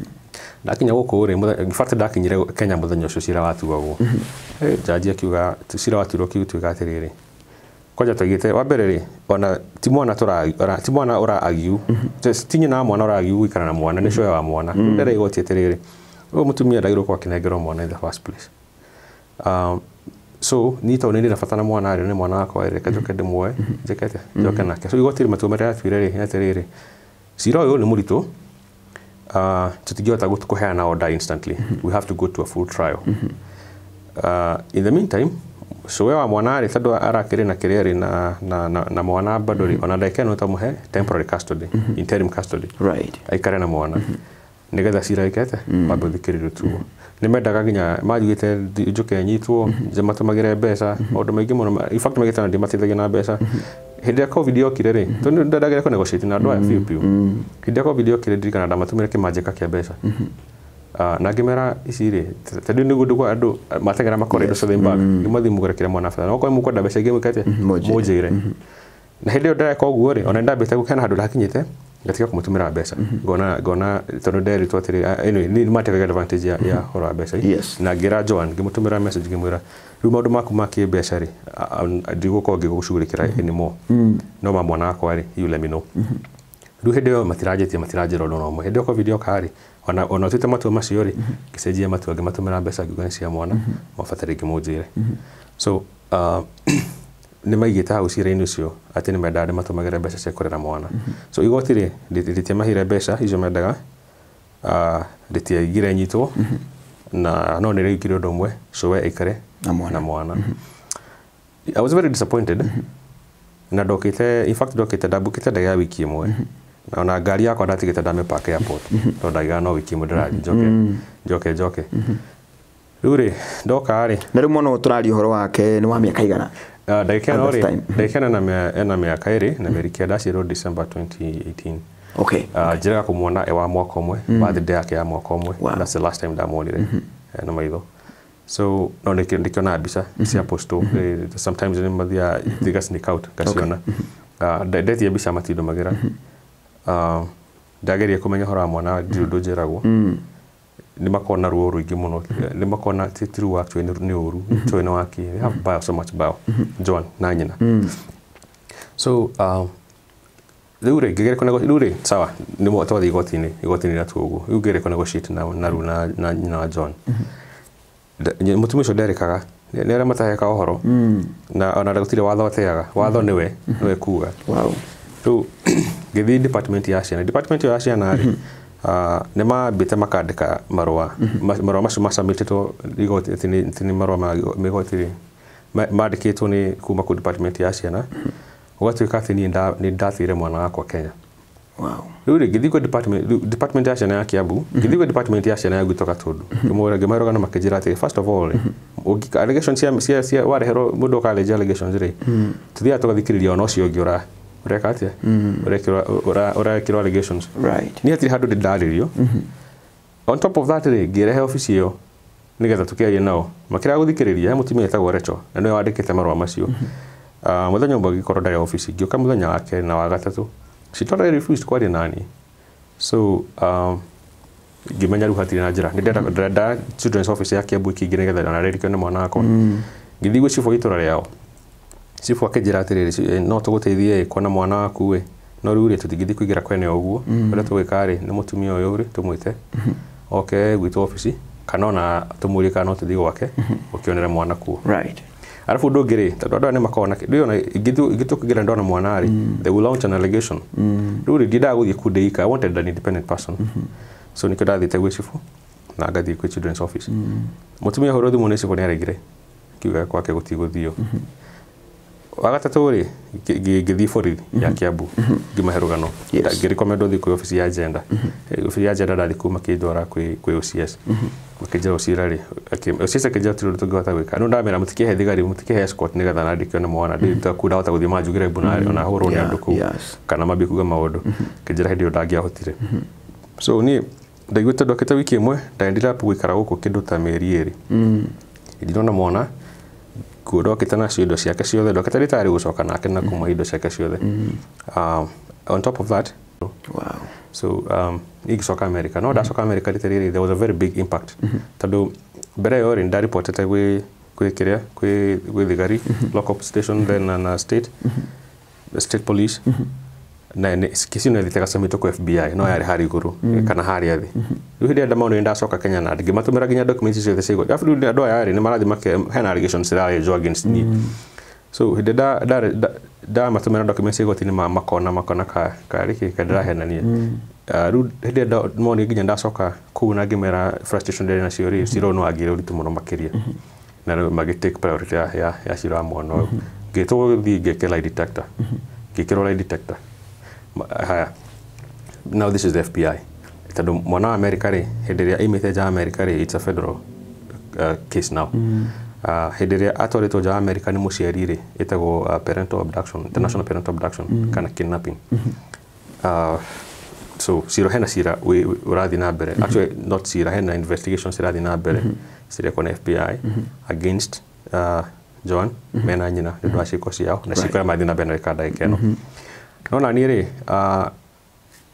ndakinya gå kå rä bata ndakinyire kenya må thenya å cio cira watuagwo njanji akiuga cira waturwo kiutuä ga atä rä rä kwanja tugite wa mbere rĩ ona ti mwana tũra ti mwana ũragiu mhm. tinye na mwana agiu gũikara na mwana nĩ mhm. coya wa mwana mhm. ndere igoti atĩrĩrĩ ũyũ mũtumia ndagĩrwo kwa kinengerwo mwana in the first place um, so ni tondå nä ndä rabatara mwana ari nä mwana wakwa rä kanjoke ndä mwoe njäkete njoke nake so igoti matu matua marä ratuire rĩ atä rĩrĩ cira å yå nä må ritå uh, tå tingĩhota kå heana order instantly we have to go to a full trial uh, in the meantime cuwe wa mwana ari tondå ara kire na kire rä na, na, na, mwana bado ri -hmm. ona ndagä no tamå temporary custody mm -hmm. interim custody right. ai kare na mwana mm -hmm. nä getha ikete mm -hmm. bado thikä rä tuo mm -hmm. nä mendaga nginya manjugä te nyitwo mm -hmm. matå magä re mbeca mhm. maå ndå maingä må no magä tana ndä mateithagia na mbeca mm -hmm hä ndä ä covid yokire rä tondå ndendagä re kå na andå aya few biå hä ndä ä covid yokire ndirikana ndamatumä re kä manjä ka kä Ah, na ngimera icirä tondå nä guo ndå andå ah, matengera makora indo cothe nä mathiä må gå mwana bara no korwo må game kate må njä na hä ndä ä yo ndäreka å guo kena handå ndakinyä te ngatiga kå må tå mä advantage ya, ya horo mm-hmm. wa na ngä joan ngä message ngä mwä ra maku ma kä mbeca rä ndigå korwo no ma mwana wakwa you let me know hä mm-hmm. ndä ä yo matiranjä tie matiranjä ra å ndå nomwe hä ndä ona ona tuite matua macio ri ngicenjia matua ngimatũmĩra mbeca ngiuga cia mwana mm-hmm. mabatare ngĩmũnjĩre mm-hmm. so uh, nä maigä hau cira-inä å cio atä nä mendaga nä matå magä mbeca cia kå rera mwana mm-hmm. so igoti rä ritiamahire mbeca icio mendaga rĩtiaingire uh, nyitwo na no nä rĩaingire å ndå ũmwe cowe aikare na mwana i was very disappointed na ndokite in fact ndokite ndambukite ndege ya wiki mwe ona ngari yakwa ndatigite ndamipaka airport mhm. to ndaigana no wiki imwe mhm. mhm. njoke njoke njoke rĩu rĩ ndoka na rĩu mwana ũyũ tũraria wake nĩ wa mĩaka igana ah, ndagĩkena ena mĩaka ĩrĩ na mĩeri kenda ciĩrwo december 2018 okay, uh, okay. njĩrega wa mwaka ũmwe bathday yake ya mwaka ũmwe wow. the last time na eh, maitho so no ndikionaga mbica cia posto eh, sometimes nĩmathiaga thigas ngaciona ah, ndetie mbica matindũmagĩra mm -hmm. Ah, ndageria kumenya horo mwana ndirundu mm. njeragwo mm. ni makona ruo ruingi muno ni makona ti tru actually ni ni uru to ni waki they have mm-hmm. bio so much bio mm-hmm. john na nyina mm. so ah, um Lure, gegere kona gosi, lure, sawa, ni mo atawadi igotini, igotini na tuogu, yu gegere kona gosi iti na ru na, na, na, na John. Mm-hmm. Mm Mutumu isho dere kaga, ni ala mata heka ohoro, na ona ragutile wadho wateaga, wadho niwe, niwe kuga. Wow. gebi department ya ciana department ya ciana rä mm-hmm. ah, nä mambä te makandä marua marua mm-hmm. macio macamä two nä marua mä igoti mandä kä two kuma ku department ya ciana gatuä ka atä nä ndathire mwana wakwa kenya rä u rä ngä department ya ciana ya kiambu ngä mm-hmm. thiä department ya ciana ya gwitå gatå ngä mwä ngä na makä njä ra atä wareherwo må ndå å karenja tå thiaga tå gathikä rä ria ona å cio å ngä å ũreka atĩa ũrekĩrwo allegations right. nĩ hatirĩ handu ndĩ ndarĩrio mm-hmm. on top of that rĩ ngĩrehe obici ĩyo nĩgetha tũkĩarie nao makĩra gũthikĩrĩria he mũtumia wĩtagwo recho na nĩwe wandĩkĩte marwa macio mm-hmm. ah, mũthenya ũmwe ngĩkorwo ndarĩ obici ngĩũka mũthenya wa kerĩ na wa gatatũ she totally refused kwaria nani so um, ngĩmenya rĩu hatirĩ na njĩra nĩ ndenda mm-hmm. children's office ya Kiambu ĩkĩingĩ nĩgetha na rĩrĩkio nĩ mwana wakwa ngĩthiĩ gwĩ cibũ itũra rĩao cibu akinjira atiriri no tuguteithie kuona mwana waku ri no riu ri tutingithi kuigira kwene uguo uria mm-hmm. tugwika ri ni mutumia uyu ri tumwite mm-hmm. oke gwitwo ofici kana ona tumuri kana no tuthi gwake ukionere mm-hmm. mwana kuo right alafu undu ungi ri tondu andu aya nimakoragwo na kindu ona ingitukigira ndona mwana ri mm. they will launch an allegation mm. riu ri ndiendaga guthii kundeika i wanted an independent person so nikio ndathiite gwä cibå na ngathii kwä children's office mutumia mm. hå rä thimu nä cibå nä aregire kiuga gwake gå tigå thiå wagatatå rä ngä thiä borithi ya kä ambu ngä mahe rå gano thiä kwä obici ya jenda mhm. eh, obici ya jenda ndathi kuma kä ndwara kwä ocs makä njä ra å cira rä ocs akä njä ra tirå ndå tå ngä hota gwä ka no ndamera må tikä he thigari må tikä he nä getha nandä ke one mwana ndäkuu ndahota gå thiä manjugä re mbunarä ona hå rwo nä andå kå kana mambia kuga maå ndå ngä mhm. njä ra hä ndä ahotire mhm. so niä ndaiguä te ndokete wiki ä mwe ndaendire gwä kara gå kå kä ndå ta mä eri ä rä mm. ndinona mwana kuo ndokite nacio indo ciake ciothe ndokite ritarä gå coka nake na kuma indo ciake ciothe on top of that wow. so um, igicoka america no ndacoka mm -hmm. america ritä rä there was a very big impact mm -hmm. tondå mbere yo rä nä ndaripotete gwä kä rä a gwä thigari mm -hmm. local station then na state the state police mm -hmm nä gacia mitå kå fbi no yarä harä igå rå mm. kana harä a thä rä u hä ndä ä ndamao ndacoka kenya na ngä matå mä ra nginya ciothe ciagå arabu rä u andå aya rä nä marathi hena allegations cirarejwo against me mm. so hä ndä ndamatå mä ra igoti-inä makona makona karä kä kandärahenania mm. ah, rä hä ndä moni nginya ndacoka kå u na ngä mera frustration ndä nacio rä ciro no angä rä å makä na magä take priority ya ciro wa mwana å yå ngä tå gå thiä ngä kä ngä kä rwo haya now this is the FBI tondu mwana wa Amerika ri hindi ria imite nja Amerika ri it's a federal uh, case now mm. uh, hindi ria atwaritwo nja Amerika ni muciari ri itagwo uh, parental abduction international parental abduction mm. kana kidnapping mm so cira hena cira urathi na mbere mm-hmm. actually not cira hena investigations irathi na mbere mm -hmm. FBI against uh, John mm -hmm. mena nyina nä ndå wa ciiko ciao na ciiko ria mathi na mbere na ikanda ikeno mm -hmm nona niri uh,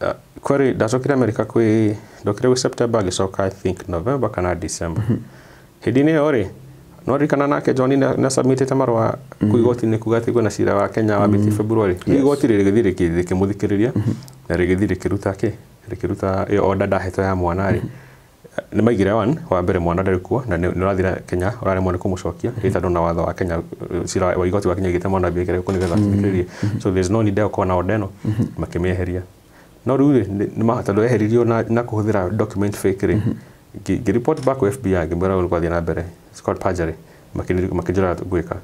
uh, kweri ndacokire amerika kwi ndokire gwi september agicoka i think november kana december mm -hmm. hindi-ini iyo ri noririkana nake john nĩacamitĩte marwa kwĩ mhm. igoti-inĩ kuga atĩ na cira wa kenya wambĩtie mhm. februarĩ rĩu igoti rä rĩkĩmũthikĩrĩria mhm. na rĩgĩthiĩ rĩkĩruta kĩ rĩkĩruta ĩyo onda ndahetwo ya mwana nä maigire wa mbere mwana ndarä kuo na nä rathira kenya å raremwo nä kå må cokia ä na watho wa kenya cira wa igoti wa kenya gä te mwana mbia kärä kå nä getha so mm-hmm. there's no need ya gũkorwo na odeno makä mm-hmm. mä eheria no rä u tondå eheririo na kå hå thä ra document fake rä mm-hmm. ngä report back fbi ngä mwä ra nä kwathiä na mbere scott pajary makä njä ra gwä ka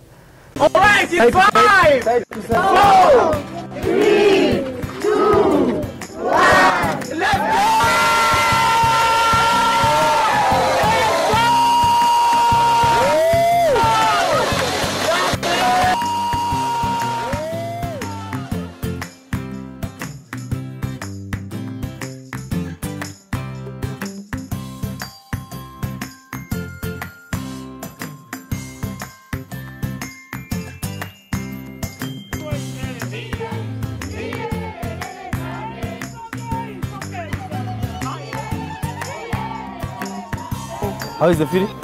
How is the feeling?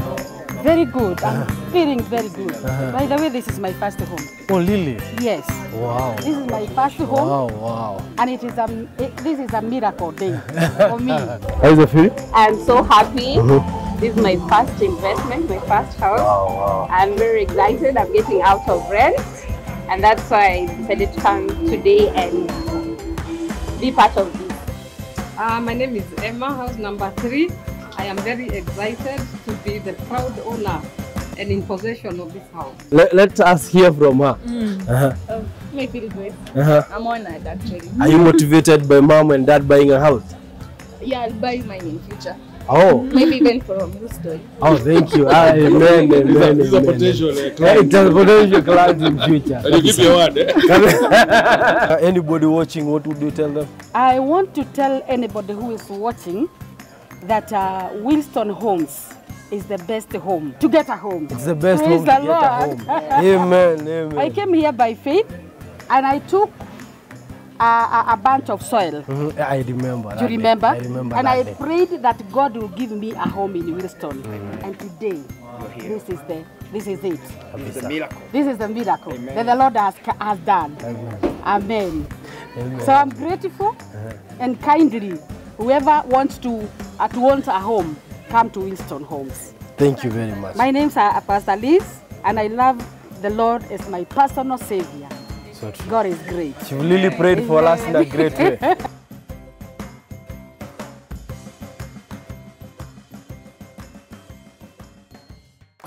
Very good. I'm uh-huh. feeling very good. Uh-huh. By the way, this is my first home. Oh, Lily? Yes. Wow. This is my first home. Wow, wow. And it is a, um, it, this is a miracle day for me. How is the feeling? I'm so happy. Mm -hmm. This is my first investment, my first house. Wow, wow. I'm very excited. I'm getting out of rent. And that's why I decided to come today and be part of this. Uh, my name is Emma, house number three. I am very excited to be the proud owner and in possession of this house. Let, let us hear from her. Mm. Uh -huh. oh, I feel great. Uh -huh. I'm honored actually. Are you motivated by mom and dad buying a house? Yeah, I'll buy mine in future. Oh. Maybe even from this story. Oh, thank you. Ah, amen, amen, amen. Eh, it's a potential uh, client. It's a potential client in future. And you give your word. Eh? Uh, anybody watching, what would you tell them? I want to tell anybody who is watching that uh, Winston Homes is the best home to get a home. It's the best Praise home the to Lord. get a home. amen, amen. I came here by faith and I took a, a, a bunch of soil. Mm -hmm. I remember. Do you remember? Day. I remember. And I day. prayed that God will give me a home in Wilston. Mm -hmm. And today, this is the this is it. This is a miracle. This is the miracle amen. that the Lord has, has done. Amen. Amen. amen. So I'm grateful uh -huh. and kindly Whoever wants to at want a home, come to Winston Homes. Thank you very much. My name is Pastor Liz, and I love the Lord as my personal savior. So God is great. You really prayed Amen. for us in a great way.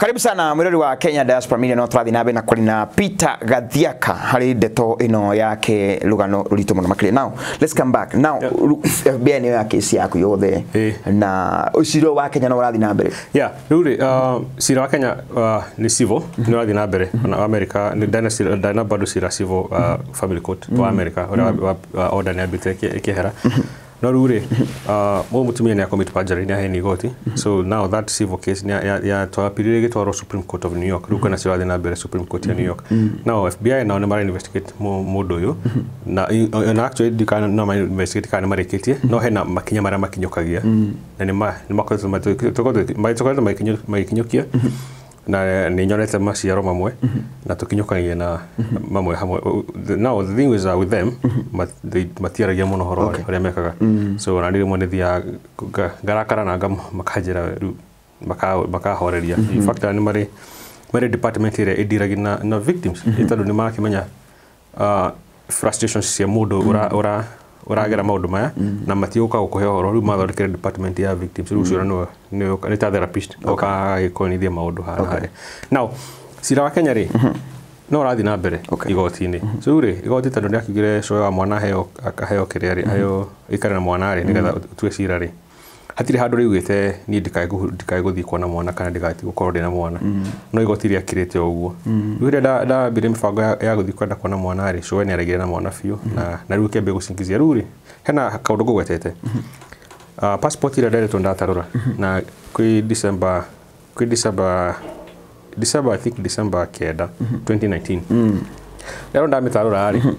karibu sana mwirori wa Kenya Diaspora Media no turathi na mbere na kuri na Peter Gathiaka hari deto ino yake lugano ruritu muno makire now let's come back now yeah. FBI ni yake si yako yothe hey. na uciro wa Kenya no urathi na mbere yeah ruri uh, cira wa Kenya uh, ni civil mm -hmm. ni urathi na mbere mm -hmm. na America ni dynasty dynasty bado cira civil uh, mm-hmm. family court mm -hmm. wa mm-hmm. America ura mm -hmm. wa, mm-hmm. wa, wa order ni abite ikihera no rä u rä ah, må må nä akomitwa njara nä aheni igoti so now that civil case yatwapirire gä twarwo supreme court of new york rä u kana cirathiä na mbere supreme court ya new york now fbi nao nä mara investigate må ndå å yå na actually no ma investigate kana nä marä no hena makinya marä a makinyå kagia mm. na nä makoretwo magä na nä nyonete maciaro mamwe mm -hmm. na tå kinyå na mm -hmm. mamwe hamwe now the thing is uh, with them mm -hmm. matiaragia må no horo okay. rä a mekaga mm-hmm. so na rä rä mwe nä thiaga uh, ngarakara na nga makanjä makahoreria maka nä marä marä department ä rä a ä na, na victims ä mm-hmm. tondå nä marakĩmenya uh, frustrations cia må ndå å uragera maundu maya na matiuka gukuhe horo riu mathondekere department ya victims riu cio ni ni ta therapist oka gikonithia maundu ha now sira wa Kenya ri mm-hmm. no rathi na mbere igoti-inĩ mm-hmm. so ri igoti tondũ ndakigire so wa mwana aheo kire rĩ mm-hmm. ayo ikare na mwana ni getha tuwe sira ri hatirä handå rä ugäte niä ndikae gå thiä kuona mwana kana ndägati gå korwo ndä na mwana mm-hmm. no igoti rä akirä te å guo mm-hmm. rä u hä ndä ndambä mä bango ya gå thiä kwenda kuona mwana rä cå nä aregire na mwana biå mm-hmm. na rä u kämbe gå cinkithia rä u rä hena kaå ndå ngå gwetete ah, passport ira nderetwo ndatarå ra na kwä december kwä december december i think december kenda 2019 rä ndamä tarå ra rä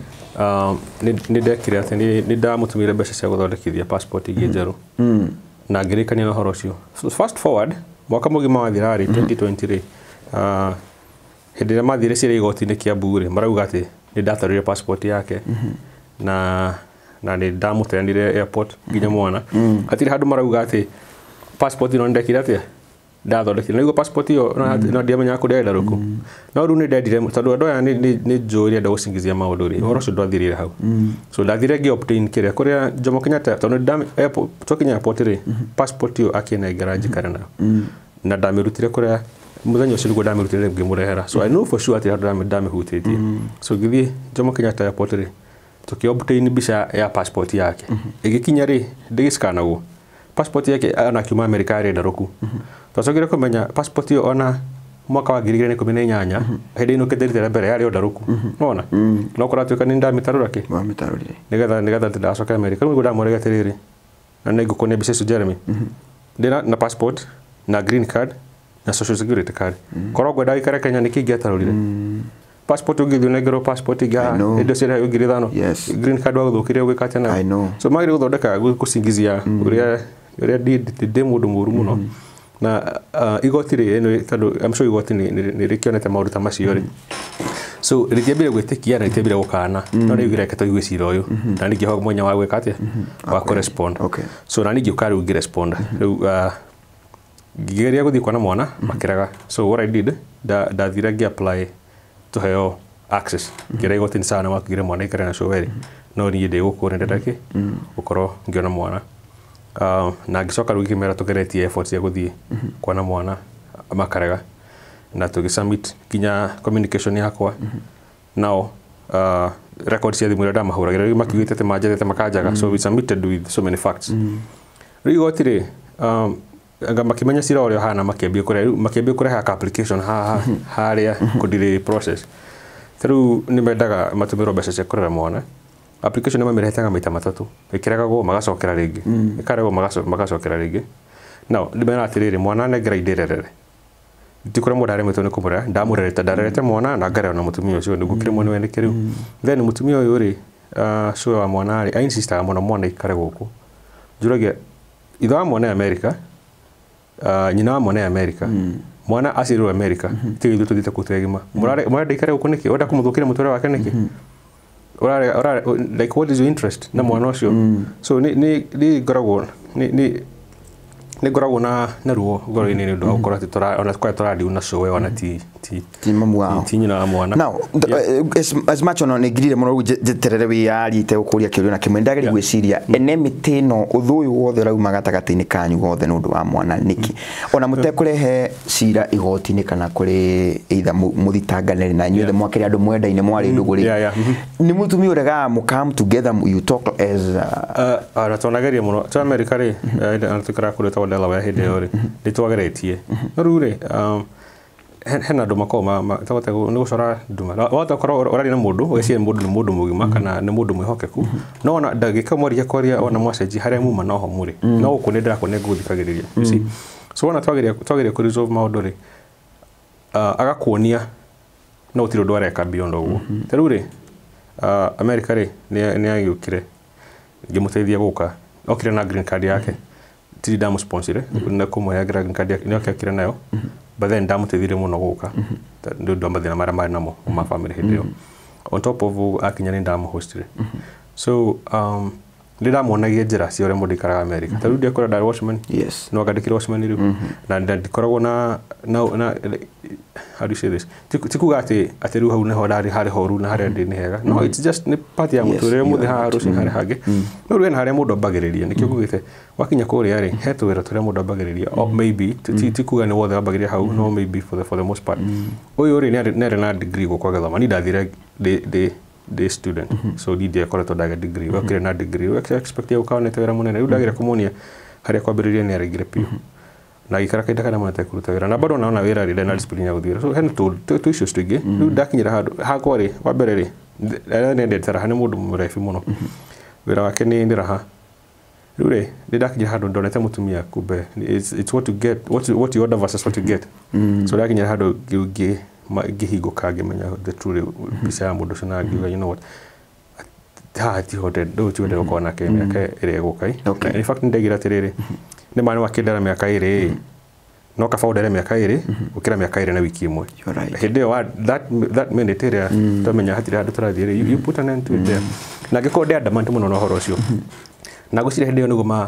nä ndekire atä nä ndamå tå mä ire mbeca cia gå thondekithia passport ingä njerå na ngĩrĩkania na ũhoro ũcio so fast forward mwaka mũgima wathirarĩ 2020 rĩ hĩndĩ ĩrĩa mathire ciira igoti-inĩ kĩa mbu rĩ marauga atĩ nĩ ndatarire passport yake mhm. na na nĩ ndamũteanire airport nginya mhm. mwana mhm. hatirĩ handũ marauga atĩ passport ino nĩndekire atĩa ndathondekire naigua passport iyo na ndiamenya kå rä ndaruku no rä u nä ndendire tondå andå aya nä njå ire ndå gå cingithia maå ndå rä horo cio ndathirire hau mm. so ndathire ngä kä rä a kå rä a jomo kenyatta tondå twakinya rä passport iyo akänengera njikare nayo mm. na ndamä rutire kå rä a muthenya ucio niguo ndamirutire ngä må so i know for sure atä ndamä hutĩtie mm. so ngĩthiĩ jomo kenyatta airport rä tũkä obtain mbica ya passport yake mm-hmm. ĩgĩkinya rĩ ndĩgĩcikanagwo passport yake ona akiuma amerika arĩ ndarũku mm-hmm twacokire kumenya passport iyo ona mwaka wa ngiri igĩrĩ na ikũmi na inyanya mhm. hĩndĩ ĩno kĩndĩrĩtĩra mbere yarĩ ũndarũku nona mhm. mhm. no kora kũratuĩka nĩ ndamĩtarũra kĩ nĩgetha nĩgetha atĩ ndacokera amerika rĩu guo ndamwĩraga atĩrĩrĩ na nĩ ngũkũnia mbica icio jeremy ndĩna na na passport na green card na social security card korwo ngwenda gĩikara kenya nĩkĩ ingĩatarũrire passport ũngĩthiĩ ũnengerwo passport inga indo ciarĩ hayo ngiri ithano green card wagũthũkire ũgĩka atĩa nayo so magĩrĩire gũthondeka gũcingithia ũrĩa ũrĩa ndĩ mũndũ mũru mũno mm no na uh, igoti rä tondå amco igoti nä rä kionete maå ndå ta macio rä so rĩtiambire gwĩtĩkia na rĩtiambire gũkana no mm-hmm. rĩu reke tũigue cira ũyũ mm-hmm. na ningĩ ho mwenya wa gwĩka atĩa mm-hmm. wa correspond so na ningĩ ũka rĩu ngĩrespond rĩu uh, ngĩgeria gũthiĩ kuona mwana makĩrega so what I did ndathire ngĩ apply heo access ngĩra igoti nĩ sawa nĩ wakugire mwana ikare na cũweri no niĩ ndĩgũkũ nĩ ndenda kĩ gũkorwo ngĩona mwana Uh, na ngĩcoka rugi kimera ngĩmera efforts ya guthie mhm. kwa na mwana makarega na tå gä kinya communication yakwa mm -hmm. nao uh, records ya thimå iria ndamahå ragä ra rä u makiugä te atä manjethete so we mhm. submitted with so many facts mhm. rä u um, rä makimenya cira å rä a hana makäambia kå rehaga application harä a kå process tarä u nä mendaga matå mä rwo mbeca cia kå rera mwana application nä mamä maita matatå ä kä regagwo magacokera rä ngä ä karegwo magacokera rä ngä nao ndimena atä rä rä mwana nengera indä rerere tikå rä a må ndarä mä two nä kå må rera ndamå rerete ndarerete mwana na ngareo na må tumia å cio nä guo kä rä mwo nä wenä kä rä u mm. then må tumia å yå rä uh, cå wa mwana rä ainsistaga må no mwana ikare gå njuragia ithe wa mwana e amerika uh, nyina wa mwana e amerika mm. mwana acirwo amerika mm-hmm. tigä ithuä tå thiä te kå tegema må renda ikare gå kå nä kä wenda kå må thå kä ria må tå rä wake nä kä mm-hmm like what is your interest numwe nocio mm. so ni ni ni nä ngoragwo na na ruo ngoro-inä nä å ndå wa mhm. gå korwo atä ona korwo tårariu na cå we ona mhm. ti nyina wa mwana macono nä ngirire må no njeterere wä yarite gå kå ria kä rio na kä mwe ndageria gwä ciria mm. ene mä tä no å thå yå wothe å rauma gatagatä-inä kanyu wothe nä å wa mwana nä kä mm. ona må tekårehe cira igoti-inä kana kå rä itha må thitanganere na inyuothe mwake rä andå mwendaine mwarä mm. ndå gå rä mm-hmm. nä må tumia å regaga må kam together you talk as uh, uh, mm-hmm. uh, wa Delaware hä ndä ä yo rä nä twageretie no rä u rä hena andå makoragwo nä gå cora nduma wahota korwo å na må ndå å gä ciria må ndå nä må kana nä må ndå mwä hokeku no ona ndangä ka mwarĩa ona mwacenji harä a muma noho må rä no gå kå nä ndärakwo nä ngå thikagä rä ria so wona twageria kå resolve maå rä uh, agakuonia no gå tirä å ndå areka beyond å guo mm-hmm. ta rä u rä uh, amerika rä nä agä å kire ngä må teithia gå okire na green card yake mm -hmm tiri ndamu sponsire mhm. na kumwe yagira nkadi ni akakira nayo mhm. but then damu ndamutethire muno guka mhm. ndu ndu mathina mara mari namo ma family hindi yo on top of akinya ni ndamu hostire so um, nä ndamuonagia njä ra cia å rä a må ndäikaraga amerika ndiakorwo ndarä watchman no ngandä watchman rä mhm. na ndikoragwo na tikuga hau horu na harä a hega no mhm. nä pati ya må tå rä re må thä hari rå no rä na harä a må ndå ambagä ria nä kä mm. wakinya kå rä a rä mm. he tå wä ra tå rä a må ndå ambagä rä ria oh, mm. tikuga nä wothe ambagä rä hau no å yå rä nä na degree kwa gäthoma ni ndathire the student mm -hmm. so didi to ndaga degree mm -hmm. wakire na degree expectia gukaonete wira munene riu ndagire kumuonia haria kwambiriria ni aregire piu mm-hmm. na gikara kaida kana mate kuruta wira na bado naona wira rire na mm-hmm. discipline ya guthira so hen to to issues tuingi riu mm-hmm. ndakinyira handu hakwa ri wa mbere ri ndendete raha ni mundu murefi muno wira wake ni ni raha riu ri ni ndakinyira handu ndonete mutumia kumbe it's, it's what you get what, what you order versus what you get mm -hmm. so ndakinyira handu ngiugie gihigo gĩhingo the truly bisa ya mundu ũcio na ngiuga you know what haha tihotete ndå tihote gũkorwo nake mm-hmm. mĩaka ĩrĩa ĩgũkai nä ndaigĩra atĩrĩrĩ nä ma nä wakĩndera mĩaka ire mm-hmm. no kaba ũndere mĩaka ĩrĩ mm-hmm. gũkĩra mĩaka ire na wiki imwe ĩmwe that that minute ire to menya ĩrĩa twamenya hatirĩ handũ tũrathiĩ rĩ na angĩkorwo ndĩandamanitu mũno na ũhoro ũcio na ngwĩciria hĩndĩ ĩyo nĩguo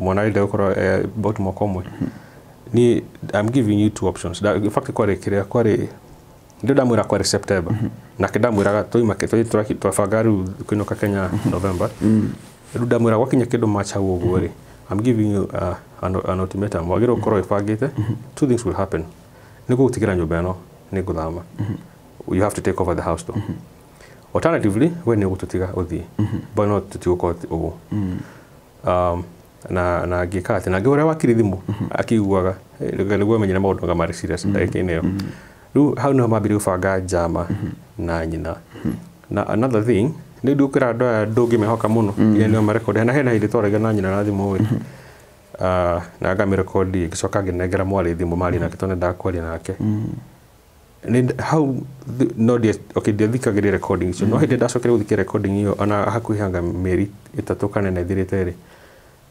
mwanarida ukora eh, about mokomwe ni i'm giving you two options da in fact kwari kiria kwari ndio ndamwira kwari september na ra to to kindamwiraga to fagaru kino ka kenya november rä damu ra kwa kä ndå machau å guo rä giving you uh, an, an ultimatum wagä rä å ä two things will happen nä gå gå tigä no nä ngå thama you have to take over the house though alternatively when you go to tiga odi but not to tigå korwo å na na ngika atä na ngä å wakiri thimå mhm. akiguaga eh, nä menye nä maå ndå nga marä ciras mhm. ndagä-ka-inä ä yo mhm. rä hau nä mambire gå njama na nyina na another thing nä ndå kwä ra andå aya ndå ngä mehoka må no iria nä na hena hä ndä twaragia na nyina na thimå ä na ngamä rekodi gä coka ngä nengera mwarä thimå marä nake tondå nä ndakwaria nake hau no okay, ndiathikagä rä recording icio no hä ndä ndacokere gå recording ä yo ona hakuhä hanga mä eri kana na ä thirä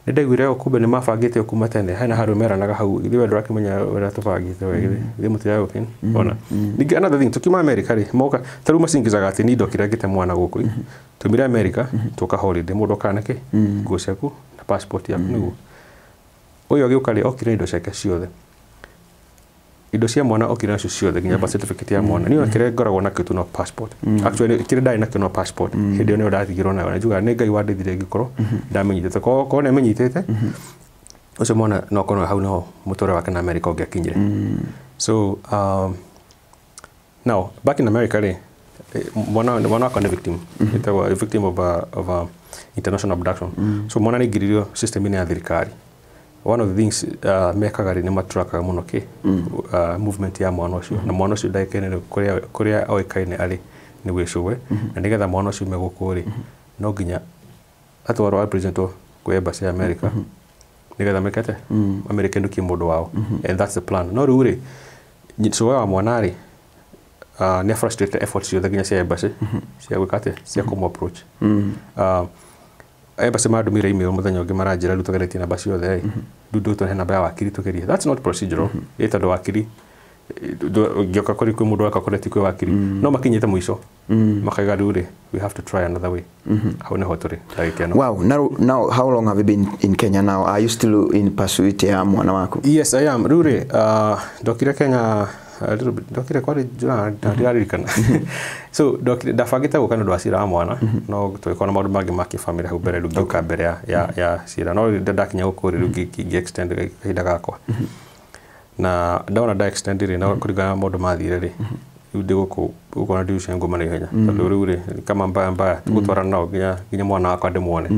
nä ndaiguire kumbe nä mabangä kuma tene hena harä meranaga hau ithuä ndå rakĩmenya å rä a tå bangä te ithuä må mm. tiragå mm. ona mm. ningä another thing tå kiuma amerika rä moka ta rä u macingicaga atä nindo kä rä a ngä te mwana gå kå tå mire amerika tå ka holiday må ndå okaneke nguo ciaku na passport yaku nä guo å yå agä å ka rä okire indo ciake ciothe indo cia mwana okire nacio ciothe nginya certificate ya mwana niä kä rä ngoragwo na tu no kä rä ndarä nakä no mm. hä ndä ä yo nä yo ndathigirwo nayo najugaga nä ngai wandeithire ngä korwo mm-hmm. ndamenyitä te korwo nä amenyitä te å mm-hmm. cio mwana nokorwo hau naho må tå re wake na amerika å ngä akinyire mm. so um, now back in america rä eh, mwana wakwa nä victim ä mm-hmm. victim of, a, of a international abduction mm. so mwana nä aingä ririo system-inä ya thirikari one of the things uh, mekaga rä nä matrakaga må no kä mm. uh, movement ya mwana å cio mm -hmm. na mwana å cio ndaikaine kå rä a oäkaine arä nä gwä cåwe mm-hmm. na nä getha mwana å cio megå kå rä mm-hmm. no nginya atwarwo apresentwo kwä embasy ya amerika mm -hmm. nä getha mekete mm -hmm. amerika ndukie må ndå wao mm -hmm. and that's the plan no rä u rä cåwe wa mwana rä uh, nä a ciothe nginya cia embasy mm-hmm. cia gwä ka atä cia kå må approach uh, embassy eh, mandumire email muthenya ungi maranjira rä u tå namba ciothe ä ndundå tå he namba ya wakiri tå gerie that's not procedural ä mhm. tondå wakiri ngioka kå rä kwä må ndå waka koreti kwä wakiri mm. no makinyä te må ico makaiga mm. rä u we have to try another way mhm. hau nä ho tå wow now, now how long have you been in kenya now are you still in pursuit ya mwana waku yes i am rä u ah, ndokire kenya a little bit ndokire kwari ndiraririkana so ndabangite wa cira wa mwana no tũgĩkorwo na maũndũ makä ma kĩbamĩrĩ hau mbere rĩu ngĩũka mbere ya cira no ndakinya kahinda gakwa na nda extend na mathire ihenya kama mbaya mbaya twara nao nginya mwana wakwa mwone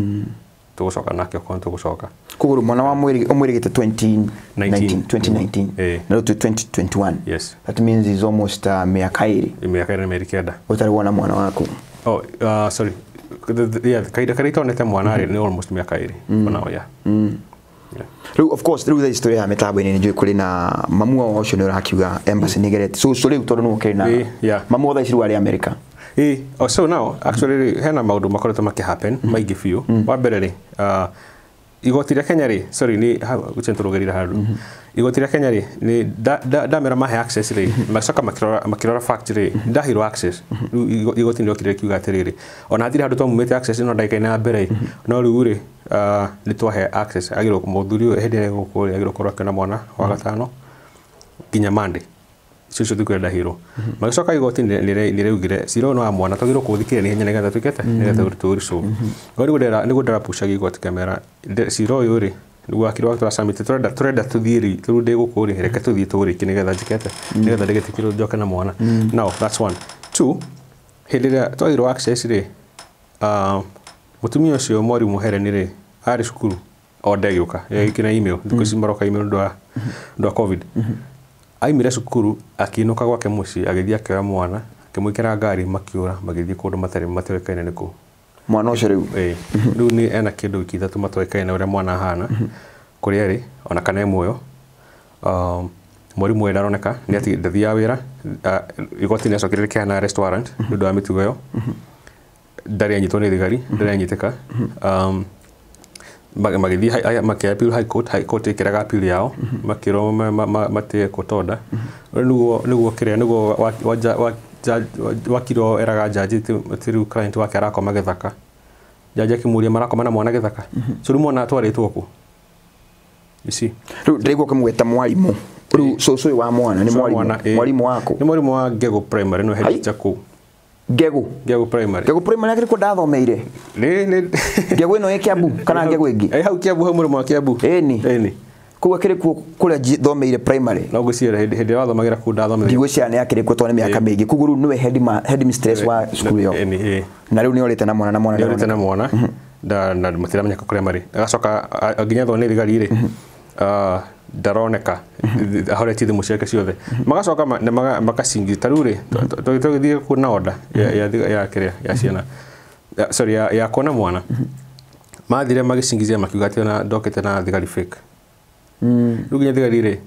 tugucoka nake korwo tugucoka koguo mwana wa omwirigite 2019 mm-hmm. eh. na riu 2021 yes. that means is almost uh, miaka iri miaka iri na kenda utari wona mwana waku oh, uh, sorry the, the, yeah, kahinda karia itonete mwana ari ri ni almost miaka iri onao ya rä u rä u historia ya mä tambo-inä nä njå kå rä na mamu wao å cio nä å embassy nä gerete so rä u tondå nä å kä rä na mamu othaicirua amerika ä oh, so now actually hena maå ndå makoretwo makä happen maingä mm. biå -hmm. mbere rä uh, igoti rä kenya rä sorry nä tå rå gä rä ra handå igoti rä kenya rä ndamera mahe access rä mm-hmm. macoka makärora fact rä mm-hmm. ndahirwo access mm-hmm. rä igoti nä rokire kiuga atä rä ona athire handå twamumä te access no ndagä na mbere no rä u rä uh, nä twahe access agä rwo må thuri å hä ndä ä gå kå rä agä rwo korwo akĩona mwana wa gatano nginya mandä icio icio tukwenda hiro magicoka igoti nĩraugire cira ũyũ nĩ ni mwana twagĩrĩirwo kũũthikĩrĩria nĩihenya nĩgetha twĩkete mhm. nĩgetha tũũricũve koguo mhm. nĩguo ndĩrapushagia igoti kamera cira ũyũ rĩ nĩguo akiri wakwa tũracamĩte tũrenda tũrenda tũthiĩ rĩ rĩu ndĩgũkũ rĩ reke tũthiĩ tũũrĩki nĩgetha njĩkete mhm. nĩgetha ndĩgĩtĩkĩrwo joka na mwana now that's one two hĩndĩ ĩrĩa twagĩrwo access rĩ ah, mũtumia ũcio mwarimũ helen rĩ arĩ cukuru o ndegĩũka ĩkĩna email thikũ ici maroka email ndwa covid mm -hmm aimire cukuru akiinuka gwake mucii agithii akioya mwana akimwikira ngari makiura magithii kundu matari matoikaine niku mwana ucio riu mhm. riu ni ena kindu wiki ithatu matoikaine uria mwana ahana mhm. kuri ari ona kana e muoyo mweri um, mwenda aroneka nä atä ndathiaga wä ra igoti nä acokä rä rä kä hana nä mhm. ndå wa mä tugo ä yo ndarä anyitwo nä thigari ndarä anyitä ka um, magithii makioya pill high court high court ikiraga pill yao mm-hmm. ma ma makirwo matige kũtonda mm-hmm. nĩguo nĩguo kĩrĩa waja wakiro eraga njanji atĩ rĩu client wake arakoma gĩthaka njanji akĩmũria marakoma na mwana gĩthaka mm-hmm. so rĩu mwana atwarĩtwo kũ ici rĩu ndĩraigua kũmũgĩta ru so so wa mwana mwalimu mwalimu wako ni mwalimu wa gego primary no headteacher chako ngegu ngegu primary ngegu primary akiri ko dathomeire ngegu ino ikiambu kana ngegu ingi hau kiambu hau murimo wa kiambu ĩni ĩni koguo akiri kuria thomeire primary no ngwiciria hindi wathomagira kuu ndathomire ndigwiciria ni akiri kuo tondu ni miaka miingi koguo riu niwe headmistress wa cukuru iyo na riu ni orite na mwana na mwana orite na mwana mhm. na matiramenya kuria mari agacoka nginya thoni thigari ri mhm. ah, ndaroneka ahoretithä thimå ciake ciothe magacoka makacingi ta rä u rä tå gä thiä kuona onda ya kä rä ya ciana ya kuona mwana mathire magicingithia makiuga atä ona te na thigari rä u nginya thigari rä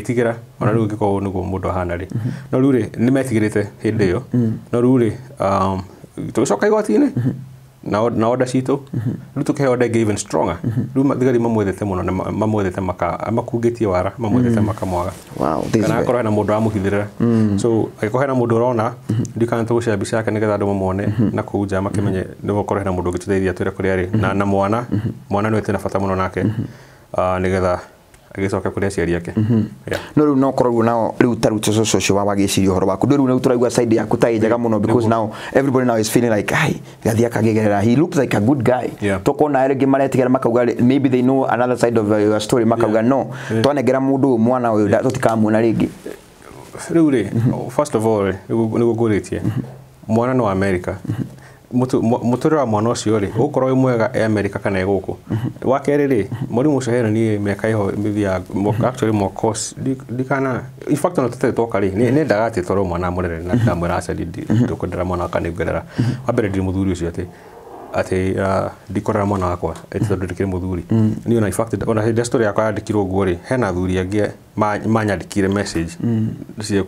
tigä ra ona rä u gä korwo nä guo må ndå ahana rä no rä u rä nä metigä rä te hä ndä ä yo no rä u rä um, tå gä coka igoti inä na oda citå rä u tå khe oda ingä stronger rä u thigari mamwethete må no mamwethete makungä tie wara mamwethete mm. makamwaga kana akorwo hena må ndå wamå rä so angäkorwo hena må ndå rona ndikana tå gå cea mbica yake nä getha andå mamwone mm-hmm. na kå nja makämenye mm-hmm. nä gũkorwo hena må ndå ngä tå teithia twä re kå rä arä na mwana mm-hmm. mwana nä na bata må no nake ah, nä getha agicoka kuri aciari ake mhm. no riu no korogwo nao riu taru riu cococo ucio wa wagiciria horo waku ndu riu riu turaigua side yaku ta njega muno because now everybody now is feeling like ai gathia kagegerera he looks like a good guy yeah. ere rĩngĩ maretigĩra makauga maybe they know another side of your story makauga no to anegera mũndũ mwana uyu yeah. tikamuna ringi riu ri first of all nĩguo ngũrĩtie mhm. mwana nĩ wa america mhm muturire wa mwana ucio ri ukorwo wi mwega e america kana e guku wa kerä rä mwarimå ũcio hena actually mo ĩho di kana in fact na tete twoka rĩ ni ndaga atä toro mwana murere na ndamwä ra acari ndåkwendera mwana wakanä wambere di muthuri ucio ati ati di ndikorera mwana akwa tondå to kä rä må thuri in fact ona he ndä ä story yakwa yandĩkirwo guo rĩ hena thuri angä manyandĩkire message mm. cia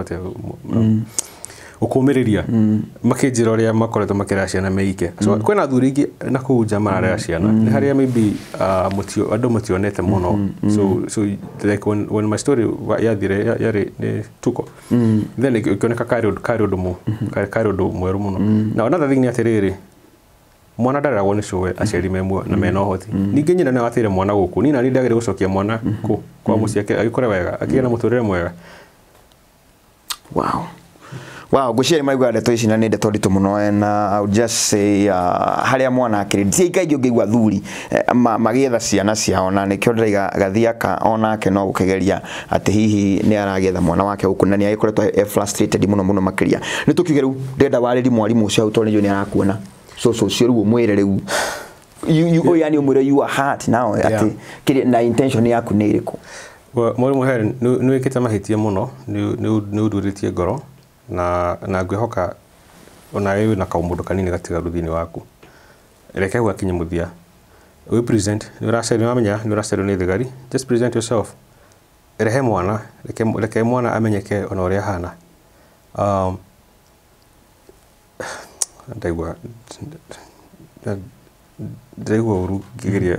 ati ukumiriria makinjira uria makoretwo makirera ciana meike so mm. kwina thuri ingi na kuu nja mararera mm. ciana mm. ni haria maybe uh, andu mutionete muno so so like when, when my story yathire yari ni tuko then ikioneka kari undu mu kari undu mm-hmm. mweru muno na another thing ni atiriri mwana ndareragwo nä cåwe aciari memwe na mena å hoti ningä nyina nä watire mwana guku ni nina nä ndagä rä mwana mm-hmm. ku kwa muciake agikore wega akigä na må mwega wow wow ngwiciria maigua ndeto ici na nä ndeto nditå må no na just say uh, harä mwana akirä ciaikaingä ngäigua thuri eh, magä etha ciana ciao na nä kä o ndäraiga gathiaka onake no gå kegeria atä hihi nä aragetha mwana wake gå kå na nä agä koretwo må no må no makä ria nä tå kiuge rä u ndärenda warä ri mwarimå å cio hau tondå nä nä arakuona cåcå cio rä u å mwä re rä u oh, yani å mwä re your heart na intention yaku nä rä kå mwarimå heri nä wä kä te mahä tie må no nä å ndurä tie ngoro na na ngwihoka ona wi na kaundu kanini gatigaru ruthini waku reke gwakinye muthia we present ni uracario wamenya ni uracario ni thigari just present yourself rehe mwana reke, reke mwana amenyeke ona ore hana um, ndaigua ndaigua uru ngigeria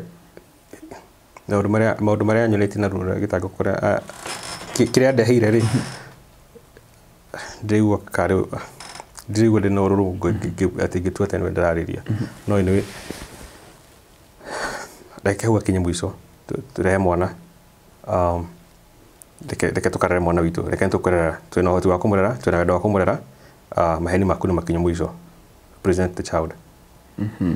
maundu maria na rura gitango kuria uh, kiria ndeheire ri ndiraigua karĩ ndiraigua ndĩ na ũrũrũngũ atĩ ngĩtua atĩ nĩwe ria mm-hmm. no ĩnĩ reke hau akinye mũico tũrehe mwana um, reke tũkarere mwana witũ reke nĩtũkũrera twĩna ũhoti wa kũmũrera twĩna wendo wa kũmũrera uh, maheni maku nĩ makinye mũico present the child mm -hmm.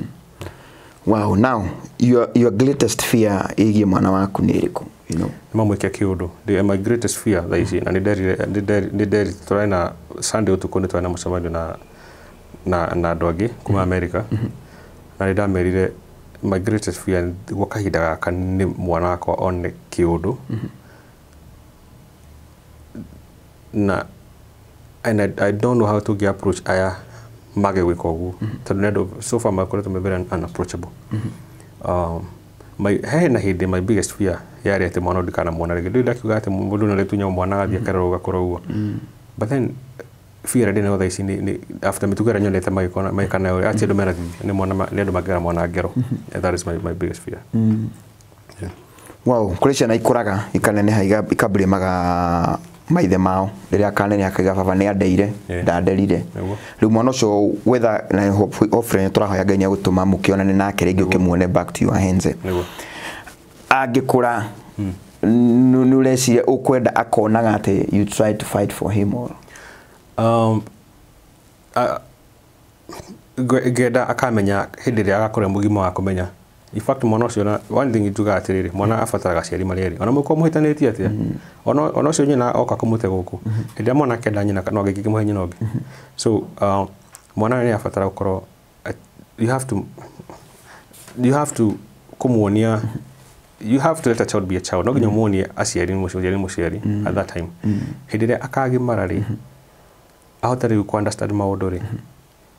wow now your, your greatest fear ĩgiĩ mwana waku nĩ ĩrĩkũ you know mamwike kiundu my greatest fear thaa ici na nä twararä na sunday å tukå nä twarä na mũcemanio na na andå angä kuma mm-hmm. amerika mm-hmm. na nä ndamerire my greatest fear gwa kahinda gaka nä mwana wakwa one kä å mm-hmm. na and I, don't know how to get approach aya mage gwä ka å guo tondå nä andå sofa makoretwo me unapproachable um, he na hä ndä my biggest fear yari ati mwana å ndikanamwona rä ngä ndå ndakiuga ati mundu nare tunya arä mwana gathiä akarera mm. å gakå mm. but then fear bira no nao thaici after mitugo ä rä mai kona mai kana yo ati nä andå ni mwana ni ndu magera mwana ngero mm-hmm. that is my my biggest fear mm. wow kå rä ciana ikå raga ikaneneha ikambirä maithe mao rä rä a kaneneha kaiga baba nä andeire ndanderire rä u mwana å cio wetha nä tå rahoya ngai nä agå tå ma må kä onane nake rä ngä å kä muone angikura nä å ukwenda å kwenda akonaga atä you try to fight for him or? Um, uh, ngenda akamenya hä ä agakore må gima wa kå menya mwana å one thing ituga atiriri mwana abataraga ciari mariari ona må korwo må ona ona å cio nyina oka kumute må te mwana kenda nyina no angä ngä må he nyina å mm-hmm. so um, mwana ni afatara gå you have to you have to kå muonia mm-hmm you have to let a child be a child noginya muonie mm. aciari muciari muciari mm. at that time mm. hindi ria marari ri mm-hmm. ahote riu ku understand maundu ri mm-hmm.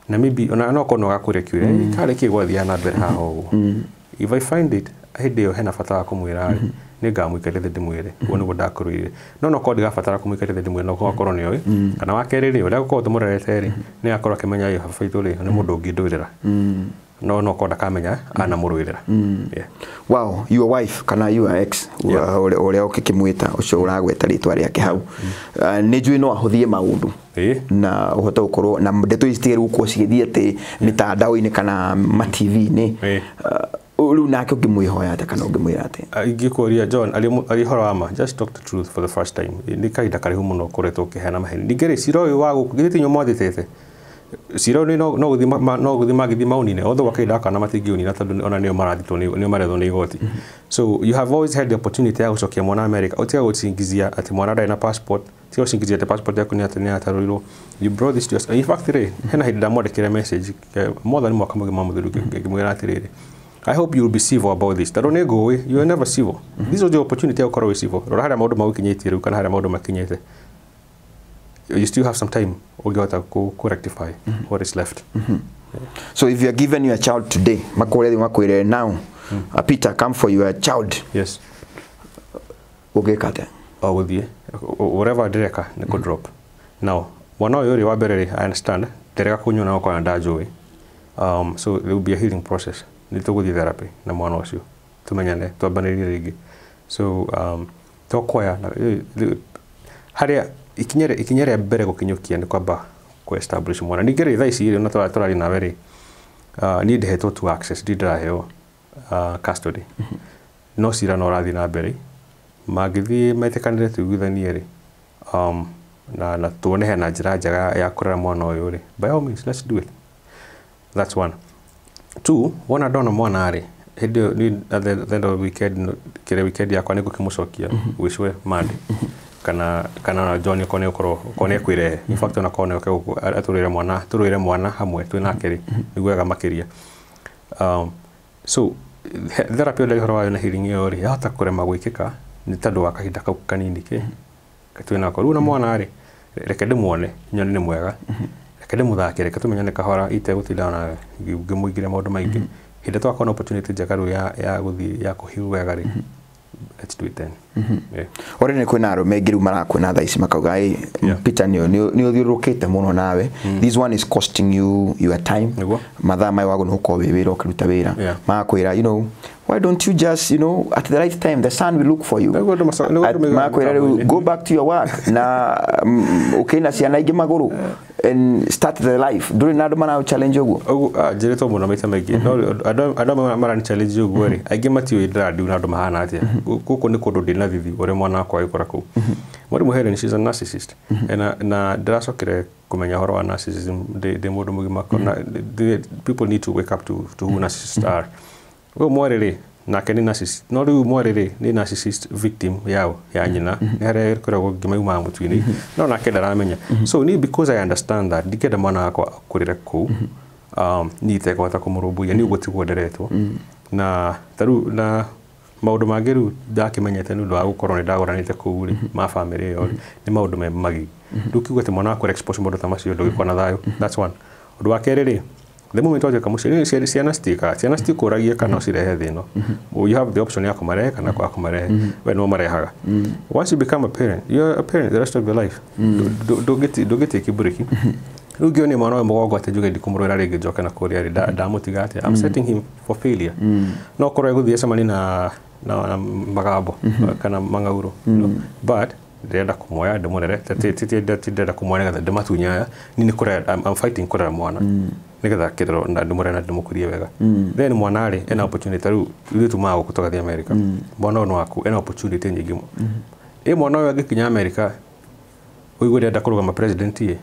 na maybe ona no kono gakurekire kare ki gwathia na mbere haho uguo mm-hmm. if i find it hindi yo hena bata wa kumwira ri nä ngamwikare thä ndämwäre guo nä guo ndakå rä no kodi gafatara kå mwikare the ndämwä no gakorwo nä oä kana wakerä rä å rä a gå korwo tå må rerete rä nä gakorwo akä menya baitå no no kona kamenya ana murwirira mm. wow your wife kana your ex yeah. uria ukikimwita ucio uragweta ritwa riake hau mm. uh, ni njui no ahuthie maundu na uhota gukorwo na ndeto istigeru gukorwo cigithie ati mitandao-ini kana ma tv ini uh, riu nake ngimwihoya ta kana ngimwira ati uh, ingikuria john arä horo wa just talk the truth for the first time ni kaida kare humu no å koretwo å maheni ningä rä cira wa gå kå gä cira ni no no guthima no guthima githima unine otho wa wakai kana matingi unina tondu ona ni marathitwo ni marethwo ni igoti mm-hmm. so you have always had the opportunity ya gucokia mwana america utiga gucingizia ati mwana ndarĩ na passport tiga gucingizia ati passport yaku ni ati ni you brought this to us in fact re hena hĩndĩ ndamwandĩkĩre message eh, more than mwaka mũgima mũthiru ngĩmwĩra atĩrĩrĩ I hope you will be civil about this. Tondå nä ngåä, you are never civil. Mm -hmm. This is the opportunity ya gå korwo civil. Rora harä a maå ndå magå kinyä tie rä u kana harä a maå ndå you still have some time ungeweza kurectify mm -hmm. what is left mm -hmm. yeah. so if you are given your child today makwä makwä now mm. uh, peter come for your child yes ugeka atä ogåthiä oh, whatever ndireka nä kå drop mm -hmm. å yå rä wa mbere rä i understand ndireka kå nyua nao kana ndanjå um, so there will be a healing process nä tå gå thiä therapy na mwana å cio tå menyane twambanä rie rä so um, twakwaya eh, harä a ikinyere ikinyere mbere gå kinyå nä kwamba mwana ningä rä thaa ici rä na tå rarä nawe rä niä ndä hetwo tu ndi uh, custody mm-hmm. no cira no rathiä na mbere mangäthiä metäkanä re tuiguithanie um, na, na tuonehe na njä ra njega ya kurera mwana å yå by all means let's do it that's one two wona ndona mwana rä hä ndä ä yo weekend kä weekend yakwa nä ngå kä må cokia gwä kana kana John kone ukoro kone kwire in fact ona kone ke aturire mwana turire mwana hamwe twinake ri niguo ga makiria um so therapy ile horo wayo na healing iyo ri hata kurema gwikika ni tondu wa kahinda kau kanini ki twinako riu na mwana ri reke ndimuone nyoni ni mwega reke ndimuthake reke tumenye ne kahora ite itegutindana na ngimwingire maundu maingi hindi twakona opportunity jakaru ya ya guthi ya kuhiu wega ri mm -hmm let's do it then mm -hmm. yeah. ore nä kwä na arå me ngä rä u marakwä tha ici makauga peter nä å thiå kä te må no nawe mm. this one is costing you your time mathaa mayo wagå nä gå korwo wä wä ra å kä ruta wä ra magakwä ra you know why don't you just you know at the right time the sun will look for you makwä ra rä u go back to your work na å mm, kä na ciana ingä magå rå and start the life ndå rä na andå maraå challenge å njä rä two må no maita maingä andå amwe marani challenge å guo rä mhm. aingä matiå randiu na andå mahana atä gå kå nä kå ndå ndä na thithi å rä a mwana wakwa agä kora kå u mwarimå mhm. helen she's a narcissist mhm. na ndäracokere kumenya horo wa narcissism ndä må ndå må gima people need to wake up to, to who narcissists are å mwarä rä nake nä no rä u mwarä rä nä victim yao ya nyina mhm. nä harä a koragwo ngä maiumaga må tuinä mhm. no nake ndaramenya mhm. so ni because i understand that ndingenda mwana wakwa kå rä re kå u um, niä tekåhota kå må rå mbåia nä å gå tigwo nderetwo na tarä na maundu mangä rä u ndakämenyete nä å ndå wa gå korwo nä ndagåranä te kå u rä ma bamä rä ä yo nä maå ndå me magi rä u kiuga atä mwana wakå maå ndå ta macio ndå gä kona thayå å ndå wa kerä rä the moment waje kamucereire ciari ciana citika ciana citikuragie kana ucirehe mm-hmm. thino mm-hmm. you have the option ya kumare kana kwa mm-hmm. kumare we no mare haga once you become a parent you are a parent the rest of your life do do get get ndũngĩtĩki break ugio ni mwana ũyũ mũgongo atĩ njuge ndikũmũrwĩra rĩngĩ joka na kũrĩa rĩ ndamũtiga atĩa i'm setting him for failure no korwo egũthiĩ ecemani na na magabo kana mangauro but ndirenda kumuoya ndimurere tindirenda kumuoya nigetha ndimatunya aya ni ni kurera I'm fighting kurera mwana mm. nigetha kirero na ndimurere na ndimukurie wega mm. then mwana ri ena opportunity riu ithuĩ tumaga gũkũ tũgathiĩ America mm. mwana ũyũ nĩ waku ena opportunity nyingĩ mũno mm-hmm. ĩ mwana ũyũ angĩkinya America ũigue ndĩrenda kũrũgama president ĩ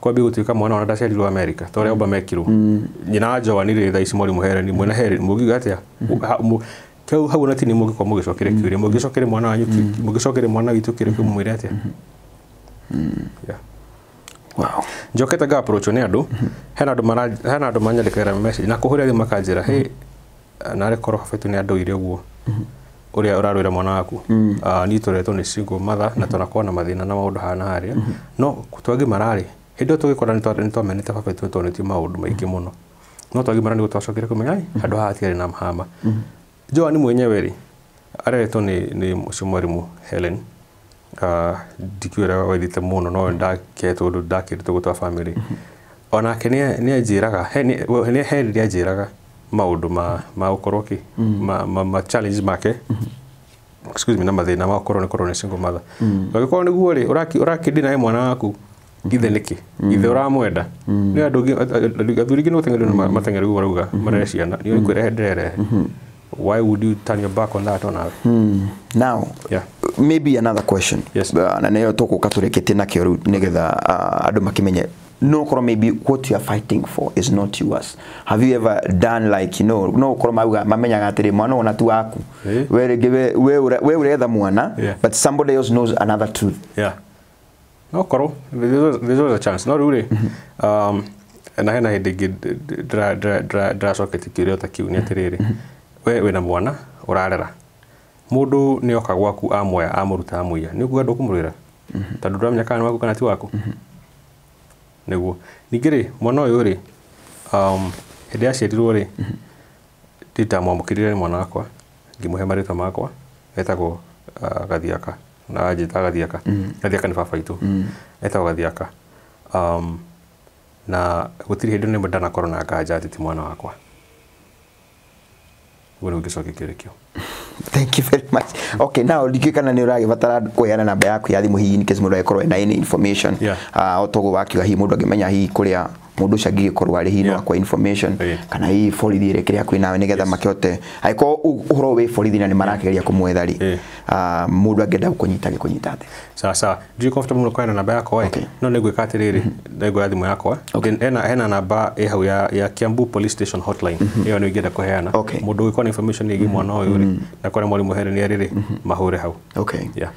kwambia gũtuĩka mwana ona ndaciarirwo amerika ta ũrĩa omba mekirwo nyina wa joanirĩ thaa ici mwarimũ hereni mwena hereni mũngiuga atĩa mm-hmm kau hau na tini mugi kwa mugi cokere kiuri mm. mugi cokere mwana wanyu mm. mugi cokere mwana witu kire ku mm. mwire atia mm-hmm. yeah wow njokete ga approach ni adu mm-hmm. hena andu mara hena andu manyandikira message na kuhuria thimu makanjira hey mm-hmm. nare korwo fetu ni andu ire guo uria urarwira mwana waku ah, ni turetwo ni single mother na tunakorwo na mathina na maundu hana haria no twagimara ri hindi tugikora ni twamenete baba twitonetio maundu maingi muno no twagimara ni gutwacokire kumenya handu haha tiari na mahama Joan mwenyewe rĩ aretwo ni nĩ ũcio mwarimũ Helen ndikiwĩra waithĩte mũno no ndaketwo ũndũ ndakĩrĩtwo gũtwa bamĩrĩ onake nĩ anjĩraga nĩ Helen anjĩraga maudu ma ma ukoroki ma ma ma challenge make excuse me na mathĩna ma gũkorwo nĩ korwo nĩ single mother angĩkorwo nĩguo rĩ ũrakĩndinaĩ mwana waku ithe nĩkĩ ithe ũramwenda nĩ andũ athuri ngi nĩ gũteng'erio mateng'erio ũguo marauga mara ciana nĩ ũrĩ kwĩrehe ndĩrerehe why would you turn your back on that on her? Mm. Now, yeah. maybe another question. Yes. Uh, na neyo toko katureketie na riu nigetha uh, andu makimenye no korwo maybe what you are fighting for is not yours have you ever done like you know no korwo mauga mamenyaga atiri mwana ona tu waku hey. Eh? we rĩngĩ we we ũretha mwana yeah. but somebody else knows another truth yeah no korwo there's always a chance no rĩu rĩ mm-hmm. um na hena hĩndĩ ingĩ ndĩracokete kĩũria ta kĩu nĩ atĩrĩrĩ we na mwana urarera mundu ni oka gwaku amoya amuruta amuiya ni ukuga ndukumurira mm -hmm. tondu nduramenya kana waku kana ti waku mm -hmm. niguo ningi ri mwana uyu ri um, hindi aciarirwo ri mm -hmm. nditamwamukirire mwana wakwa ngimuhe marĩtwa makwa etagwo uh, gathiaka na ta gathiaka mhm. gathiaka ni baba itu mhm. etagwo gathiaka um, na gutiri hindi ndanakorwo na nganja atĩ ti mwana wakwa guo riu gicoki kiri thank you very much okay now ndingä kana nä å ragäbatara kå heana namba yaku ya thimå hihi nä kä må ndå agä korwo information yeah. uh, ah, o toguo wakiuga hihi må ndå hihi kå mundu ucio angigikorwo ari hino kwa information kana hihi borithi ire kiria kwinawe nigetha makihote aikorwo uhoro wi borithi na ni marakigeria kumwetha ri ah, mundu angenda gukunyita gikunyita atia sawa sawa ndiä comfortable mũno kwena namba yakwa okay. no nä ngwä ka atä rä rä ndengoya yako yakwa ena hena, hena namba ä hau ya, ya kiambu police station hotline ä ni nä å ingä enda heana må ndå information ni gä mwana å yå rä na korwo mwarimå here nä erä mm-hmm. mahure hau okay. yeah.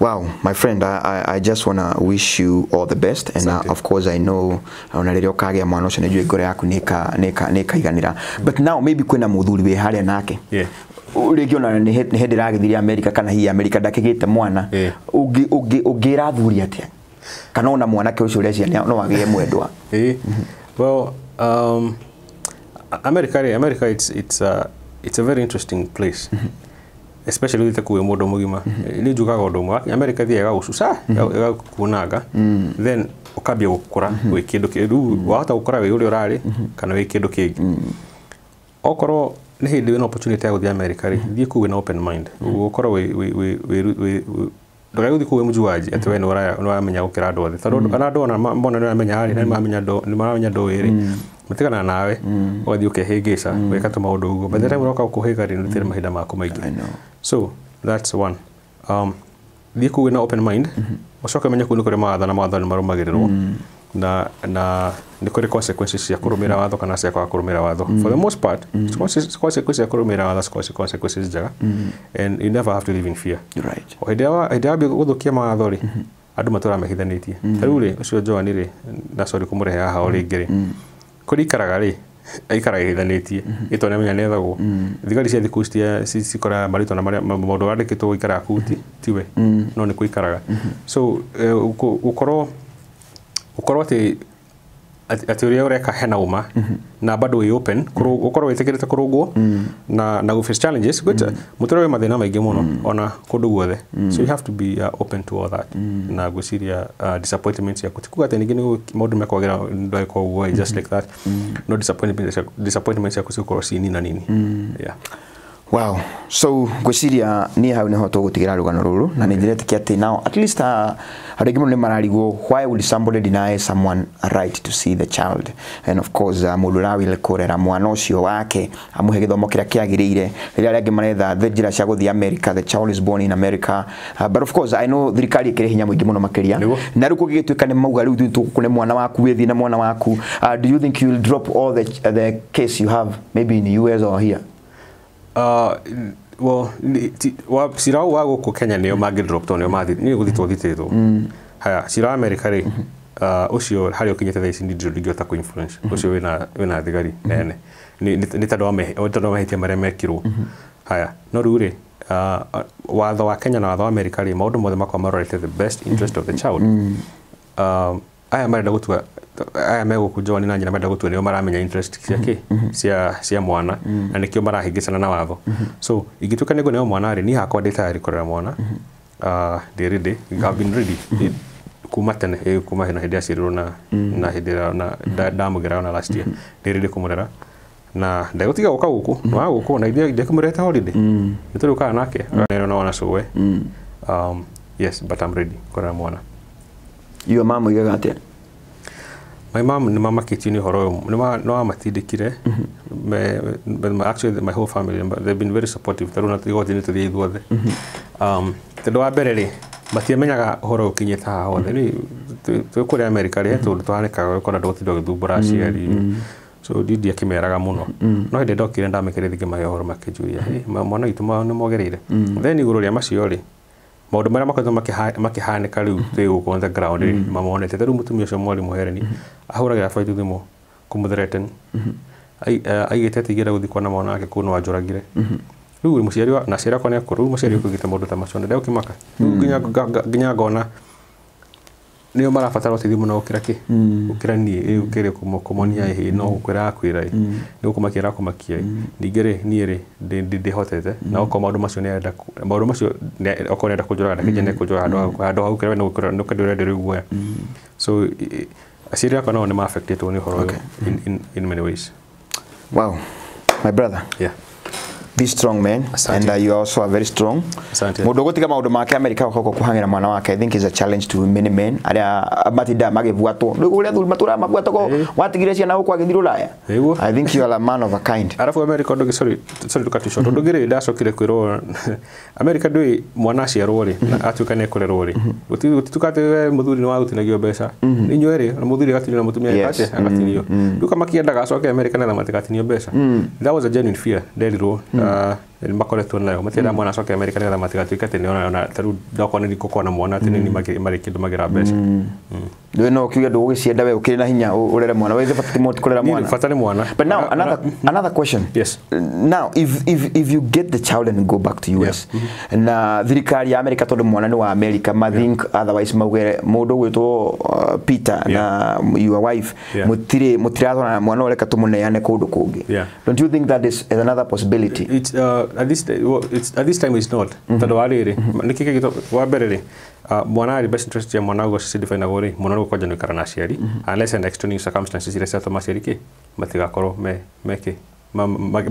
Wow, my friend, I, I, I just to wish you all the best and uh, of course I know ona uh, rä rä a å mwana å cio nä njå ngoro yaku nä ikaiganä ra but now maybe kwä na må thuri wä harä a nake yeah rĩngĩ ona nĩ hĩndĩ ĩragĩthire amerika kana hihi amerika ndakĩgĩte mwana ũngĩra athuri atĩa kana ona mwanake ũcio ũrecia no agĩe mwendwa eh, well um, america america it's, it's, a, it's a very interesting place mm-hmm especially wite kuä må ndå må gima mhm. nä njugaga å ndå mwe wakinya amerika thiä ägagåcuca ägakũnanga mhm. mm. then å kambia gå kå ra mhm. wä kä ndå kä rä wahota gå kå ra wä å rä a å rarä kana wä kä ndå kä ngä mm. okorwo nä hä ndä wä na opportunity ya gå thiä amerika rä thiä kuu wä na open mind gå korwo ndũgegũthiĩ kũu mũjuanji atĩ we mm. nĩ wamenya gũkĩra andũ othe tondũ mm. ana andũ ona mona nĩ wamenya rĩ nĩ mm. maramenya ndũĩ rĩ matigana nawe ũgathiĩ ũkehĩngĩca gwĩka tũ maũndũ ũguo by the time ũroka gũkũhĩga rĩ nĩũtĩre mahinda maku maingĩ so that's one um, thiĩ kuwe na open mind mm-hmm. ũcoke menye kũu nĩ kũrĩ mawatho na mawatho ni marũmagĩrĩrwo mm na na nä kå rä consequences cia kå rå mä ra watho kana cia kwaga kå rå mä ra watho for the most part mm-hmm. consequences cia kå rå mä ra watho cikorwo consequences njega mm-hmm. and you never have to live in fear right ndä ä yambia gå thå kia mawatho rä mm-hmm. andå matå ra mehithanä tie ta rä u rä å cio joani rä na cori kå må rehe hahao rä ngä rä kå rä ikaraga rä aikaraga ihithanĩtie ĩtwa nĩamenya nĩethagwo thigari cia thikũ cikoraga marĩtwa na maũndũ wandĩkĩtwo ikara kuti tiwe no nĩ kũikaraga so eh, gũkorwo ukorwo ati atä å rä a å reka -hmm. ma mhm. na bado wä open gåkorwo wä tä kä rä te kå rå na na gå må tå rä wä mathä na maingä må no ona kå ndå guothe mhm. so you have to be uh, open to all that mm. na ngwä ciria uh, yaku tikuga atä ningä ngine modu ndå mekwagä ra ndagä korwo guo just mhm. like that no disappointments yaku cigå korwo ci na nini yeah wow so ngwiciria ni hau niho tũgũtigĩra rũgano rũrũ na nĩ ndĩretĩkia atĩ nao at least uh, andũ aingĩ mũno nĩ mararigwo why would somebody deny someone a right to see the child and of course uh, mũndũ ũrawile kũrera mwana ũcio wake amũhe gĩthomo kĩrĩa kĩagĩrĩire rĩrĩa arĩa angĩ maretha the njĩra cia gũthiĩ america the child is born in america uh, but of course i know thirikari ĩkĩrĩ hinya mũingĩ mũno makĩria na rĩu kũgĩgĩtuĩka nĩ mauga rĩu tũkũne mwana waku wĩthiĩ na mwana waku uh, do you think you will drop all the, uh, the case you have maybe in the us or here Uh, well wa cira wa gå kenya nä o mangä drop to nä gå thitwo thitä two mm. haya cira amerika rä å mm-hmm. uh, cio harä a å kinyä te thaici ndingä hota å mm-hmm. cio wä na thigari mm-hmm. nene nä tondå wa mahätia marä a mekirwo haya no rä u rä uh, watho wa kenya na watho wa amerika rä maå ndå mothe makorwo marorete the best interest of the child um, aya marenda gå tua aya megũkũ ni na nyina menda gũtua nĩo maramenya interest cia kĩ mm-hmm. Mm-hmm. cia cia mwana mm-hmm. na nĩkĩo marahĩngĩcana na watho so igituka nĩguo nĩo mwana ari ni hakwa ndĩ tayarĩ kũrera mwana ah, ndĩ ready I've been ready kuma tene ĩ kuma hena hĩndĩ aciarirwo na na hĩndĩ ĩrĩa ndamũgera na last year ndĩ ready kũmũrera na ndegũtiga gũka gũkũ nĩ wa gũkũ na ithuĩ ndekũmũrete holiday nĩ tũrĩũkaga nake no wana suwe um yes but I'm ready kũrera mwana iyo mamũigaga yagatia my nä mamakĩtio nä ũhoro ũyũ nä wamatindĩkire mm-hmm. actually my whole family they've been very supportive tarä u natigothiä nä tũthiä ithuothe mm-hmm. um, tondũ wa mbere rĩ matiamenyaga ũhoro ũkinyĩte haha hothe rä twä kå rä amerika rä mm-hmm. tondå twanekaga gä kora ndågåtinda å gĩthumbũra aciari so ndindi akĩmeraga mũno no hĩndĩ ndokire ndamä kä rä thingä mahä å horo makä njuria mwana gitå nä mogereire then igå rå rä a macio rä maå marä a makoretwo makä hanä ka rä u mm-hmm. gå ground mm-hmm. mamonete tarä u må tumia å cio mwarimå hereni mm-hmm. ahå ragä ra baitu thimå kå e, aigä te igä gå thiä mwana wake kå no anjåragire rä u na ciari akwa nä akå rä u må ciari kå te ta macio nä ndegå kä maka nginya ngona nio marabatara uteithio muno gukira ki mm. gukira nie ukire kumonia hi no gukwira akwira mm. ni gukumakia rakumakia mm. ningi ri nie ri hotete na uko maundu macio nenda maundu macio oko nenda kunjuraga na kinye nekunjuraga handu handu hau kira nukura nukadi urende ri guoya so asiri akwa nao ni ma affected ni uhoro in in many ways wow my brother yeah be strong man Asante. and uh, you also are very strong Asante. mundu gutika maundu make america koko kuhangira mwana wake i think is a challenge to many men aria matinda uh, uh, magibwatwo uria thuri matura mabwatwo ko eh. watigire ciana guku agithi rulaya eh, i think you are a man of a kind arafu america ndu sorry sorry to cut you short tukatisho mm-hmm. ndu ngire ndacokire kwiro america do mwana aciarwo rori mm-hmm. atuika ne kurerwo ri mm-hmm. utitukate we muthuri ni wa uti nagio besa ni nywe ri na muthuri gatini na mutumia gatini ate kama kienda gaso ke america na matikatinio besa mm. that was a genuine fear nderirwo Mm. Uh, nä makoretwo nayo matirenda mwana acoke amerika nä getha matigatuä atä nona tarä ndakorwo nä rikå na mwana atä nini marä kä ndå magä ra mbeca ndå no å kiuge ndå gå gä cienda we å kä rä na hinya å rere mwana wetibatimåtikå rera mwanabata nä mwana but now another, another question yes. now if, if, if you get the child and go back to us yes. Mm-hmm. na thirikari ya amerika tondå mwana nä wa amerika mathink yeah. otherwise maugere må ndå gwä two peter na your wife mutire må tiratwarana mwana å reka tå må neane kå ndå kå ngä don't you think that is, another possibility It's, uh, at this time it's not tondu wa riri niki kiki wa mbere ri mwana ari best interest ya mwanaguo cici definagwo ri mwana kwanja nä ikara na aciari mm-hmm. unless and extenuating circumstances iria ciatå maciari kä matigakorwo meke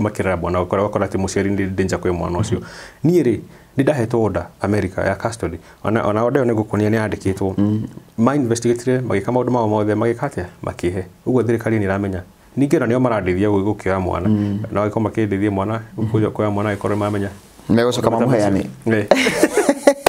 makirera mwana ukora wakora atä må ciari nä danger kwä mwana å cio mm-hmm. niä rä nä ndahetwo oda amerika ya custody ona order ä yo nä ngå kuonia nä yandä kä two mainvestigatire mm-hmm. magä ka maå ndå mao mothe magä ka atä a makä he å guo thirikari nä ramenya ningä mm. na nä marandeithia gå kä oya mwana na agä korwo makä ndeithie mwana kuoya mwana agä korwo mamenya megå coka mamå heani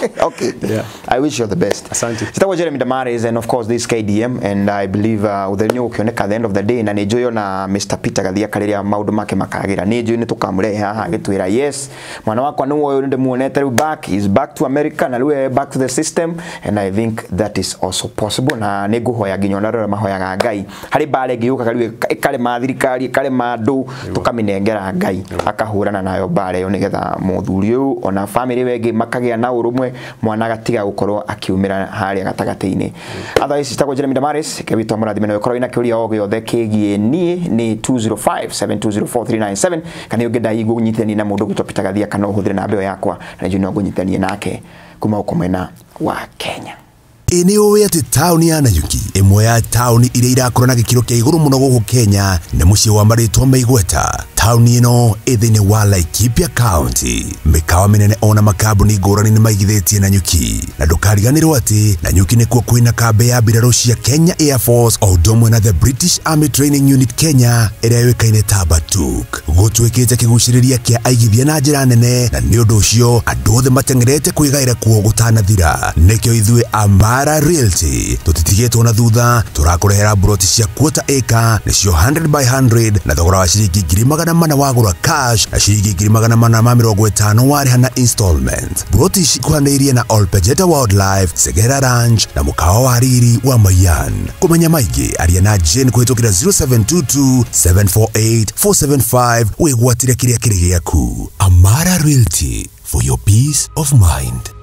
okay. Yeah. I wish you the best. Asante. Sitakuwa Jeremy Damaris and of course this KDM and I believe uh, uthenyo ukioneka at the end of the day na nä na Mr Peter Gadia rä maudu make makagira. ra nä njå nä tå haha agä yes mwana wako nä woyå nä ndä back is back to America na rä back to the system and I think that is also possible na nä ngå hoya nginya ona rä mahoyaga ngai harä mbara ä ngä yå kaga rä ä karema thirikari ä karema andå tå ngai akahå nayo bale ä yo nä getha må ona family wege makagia na urumwe mwana gatiga gukorwa akiumira haria gatagateine atha ici citagwo Jeremy Damaris kebitwa mura dimeno korwo ina kiuria o othe kigie ni ni 2057204397 kana ungenda igu nyiteni na mudu gutopita gathia kana uhuthire na mbeo yakwa na njuno nyiteni nake kuma ukomena wa Kenya ĩ nĩ ũĩ atĩ taũni ya nanyuki ĩmwe ya taũni iria irakorwo na gĩkĩro kĩa igũrũ mũno gũkũ kenya nĩ mũciĩ wa marĩtwa ma igweta tauni ĩno ĩ wa Laikipia County mĩkawa mĩnene ona makambuni ngũrani ni maigithĩtie na nyuki na ndũkariganĩrwo atĩ na nyuki nĩkuo kwĩna kambe ya mbirarũ cia Kenya Air Force o ũndũ na the British Army Training Unit Kenya ĩrĩa yũĩkaine ta Batuk gũtuĩkĩte kĩgucĩrĩria kĩa aigithia na njĩra nene na nĩ ũndũ ũcio andũ othe mateng'erete kwĩgaĩra kuo gũtanathira nĩkĩo ithuĩ Amara Realty tũtitigĩtwo na thutha tũrakũrehera mburoti cia kuota eka nĩcio 100 by 100 na thogora wa ciringi ngiri magana magana mana wagura cash na shilingi ngiri magana mana ma mirongo itano hana installment British ikuhanĩirie na Olpejeta Wildlife Segera Ranch na mukawa wa riri wa Mayan kumenya maingĩ aria na Jane kũhĩtũkĩra 0722 748 475 wĩgwatire kĩrĩa kĩrĩ gĩaku Amara Realty for your peace of mind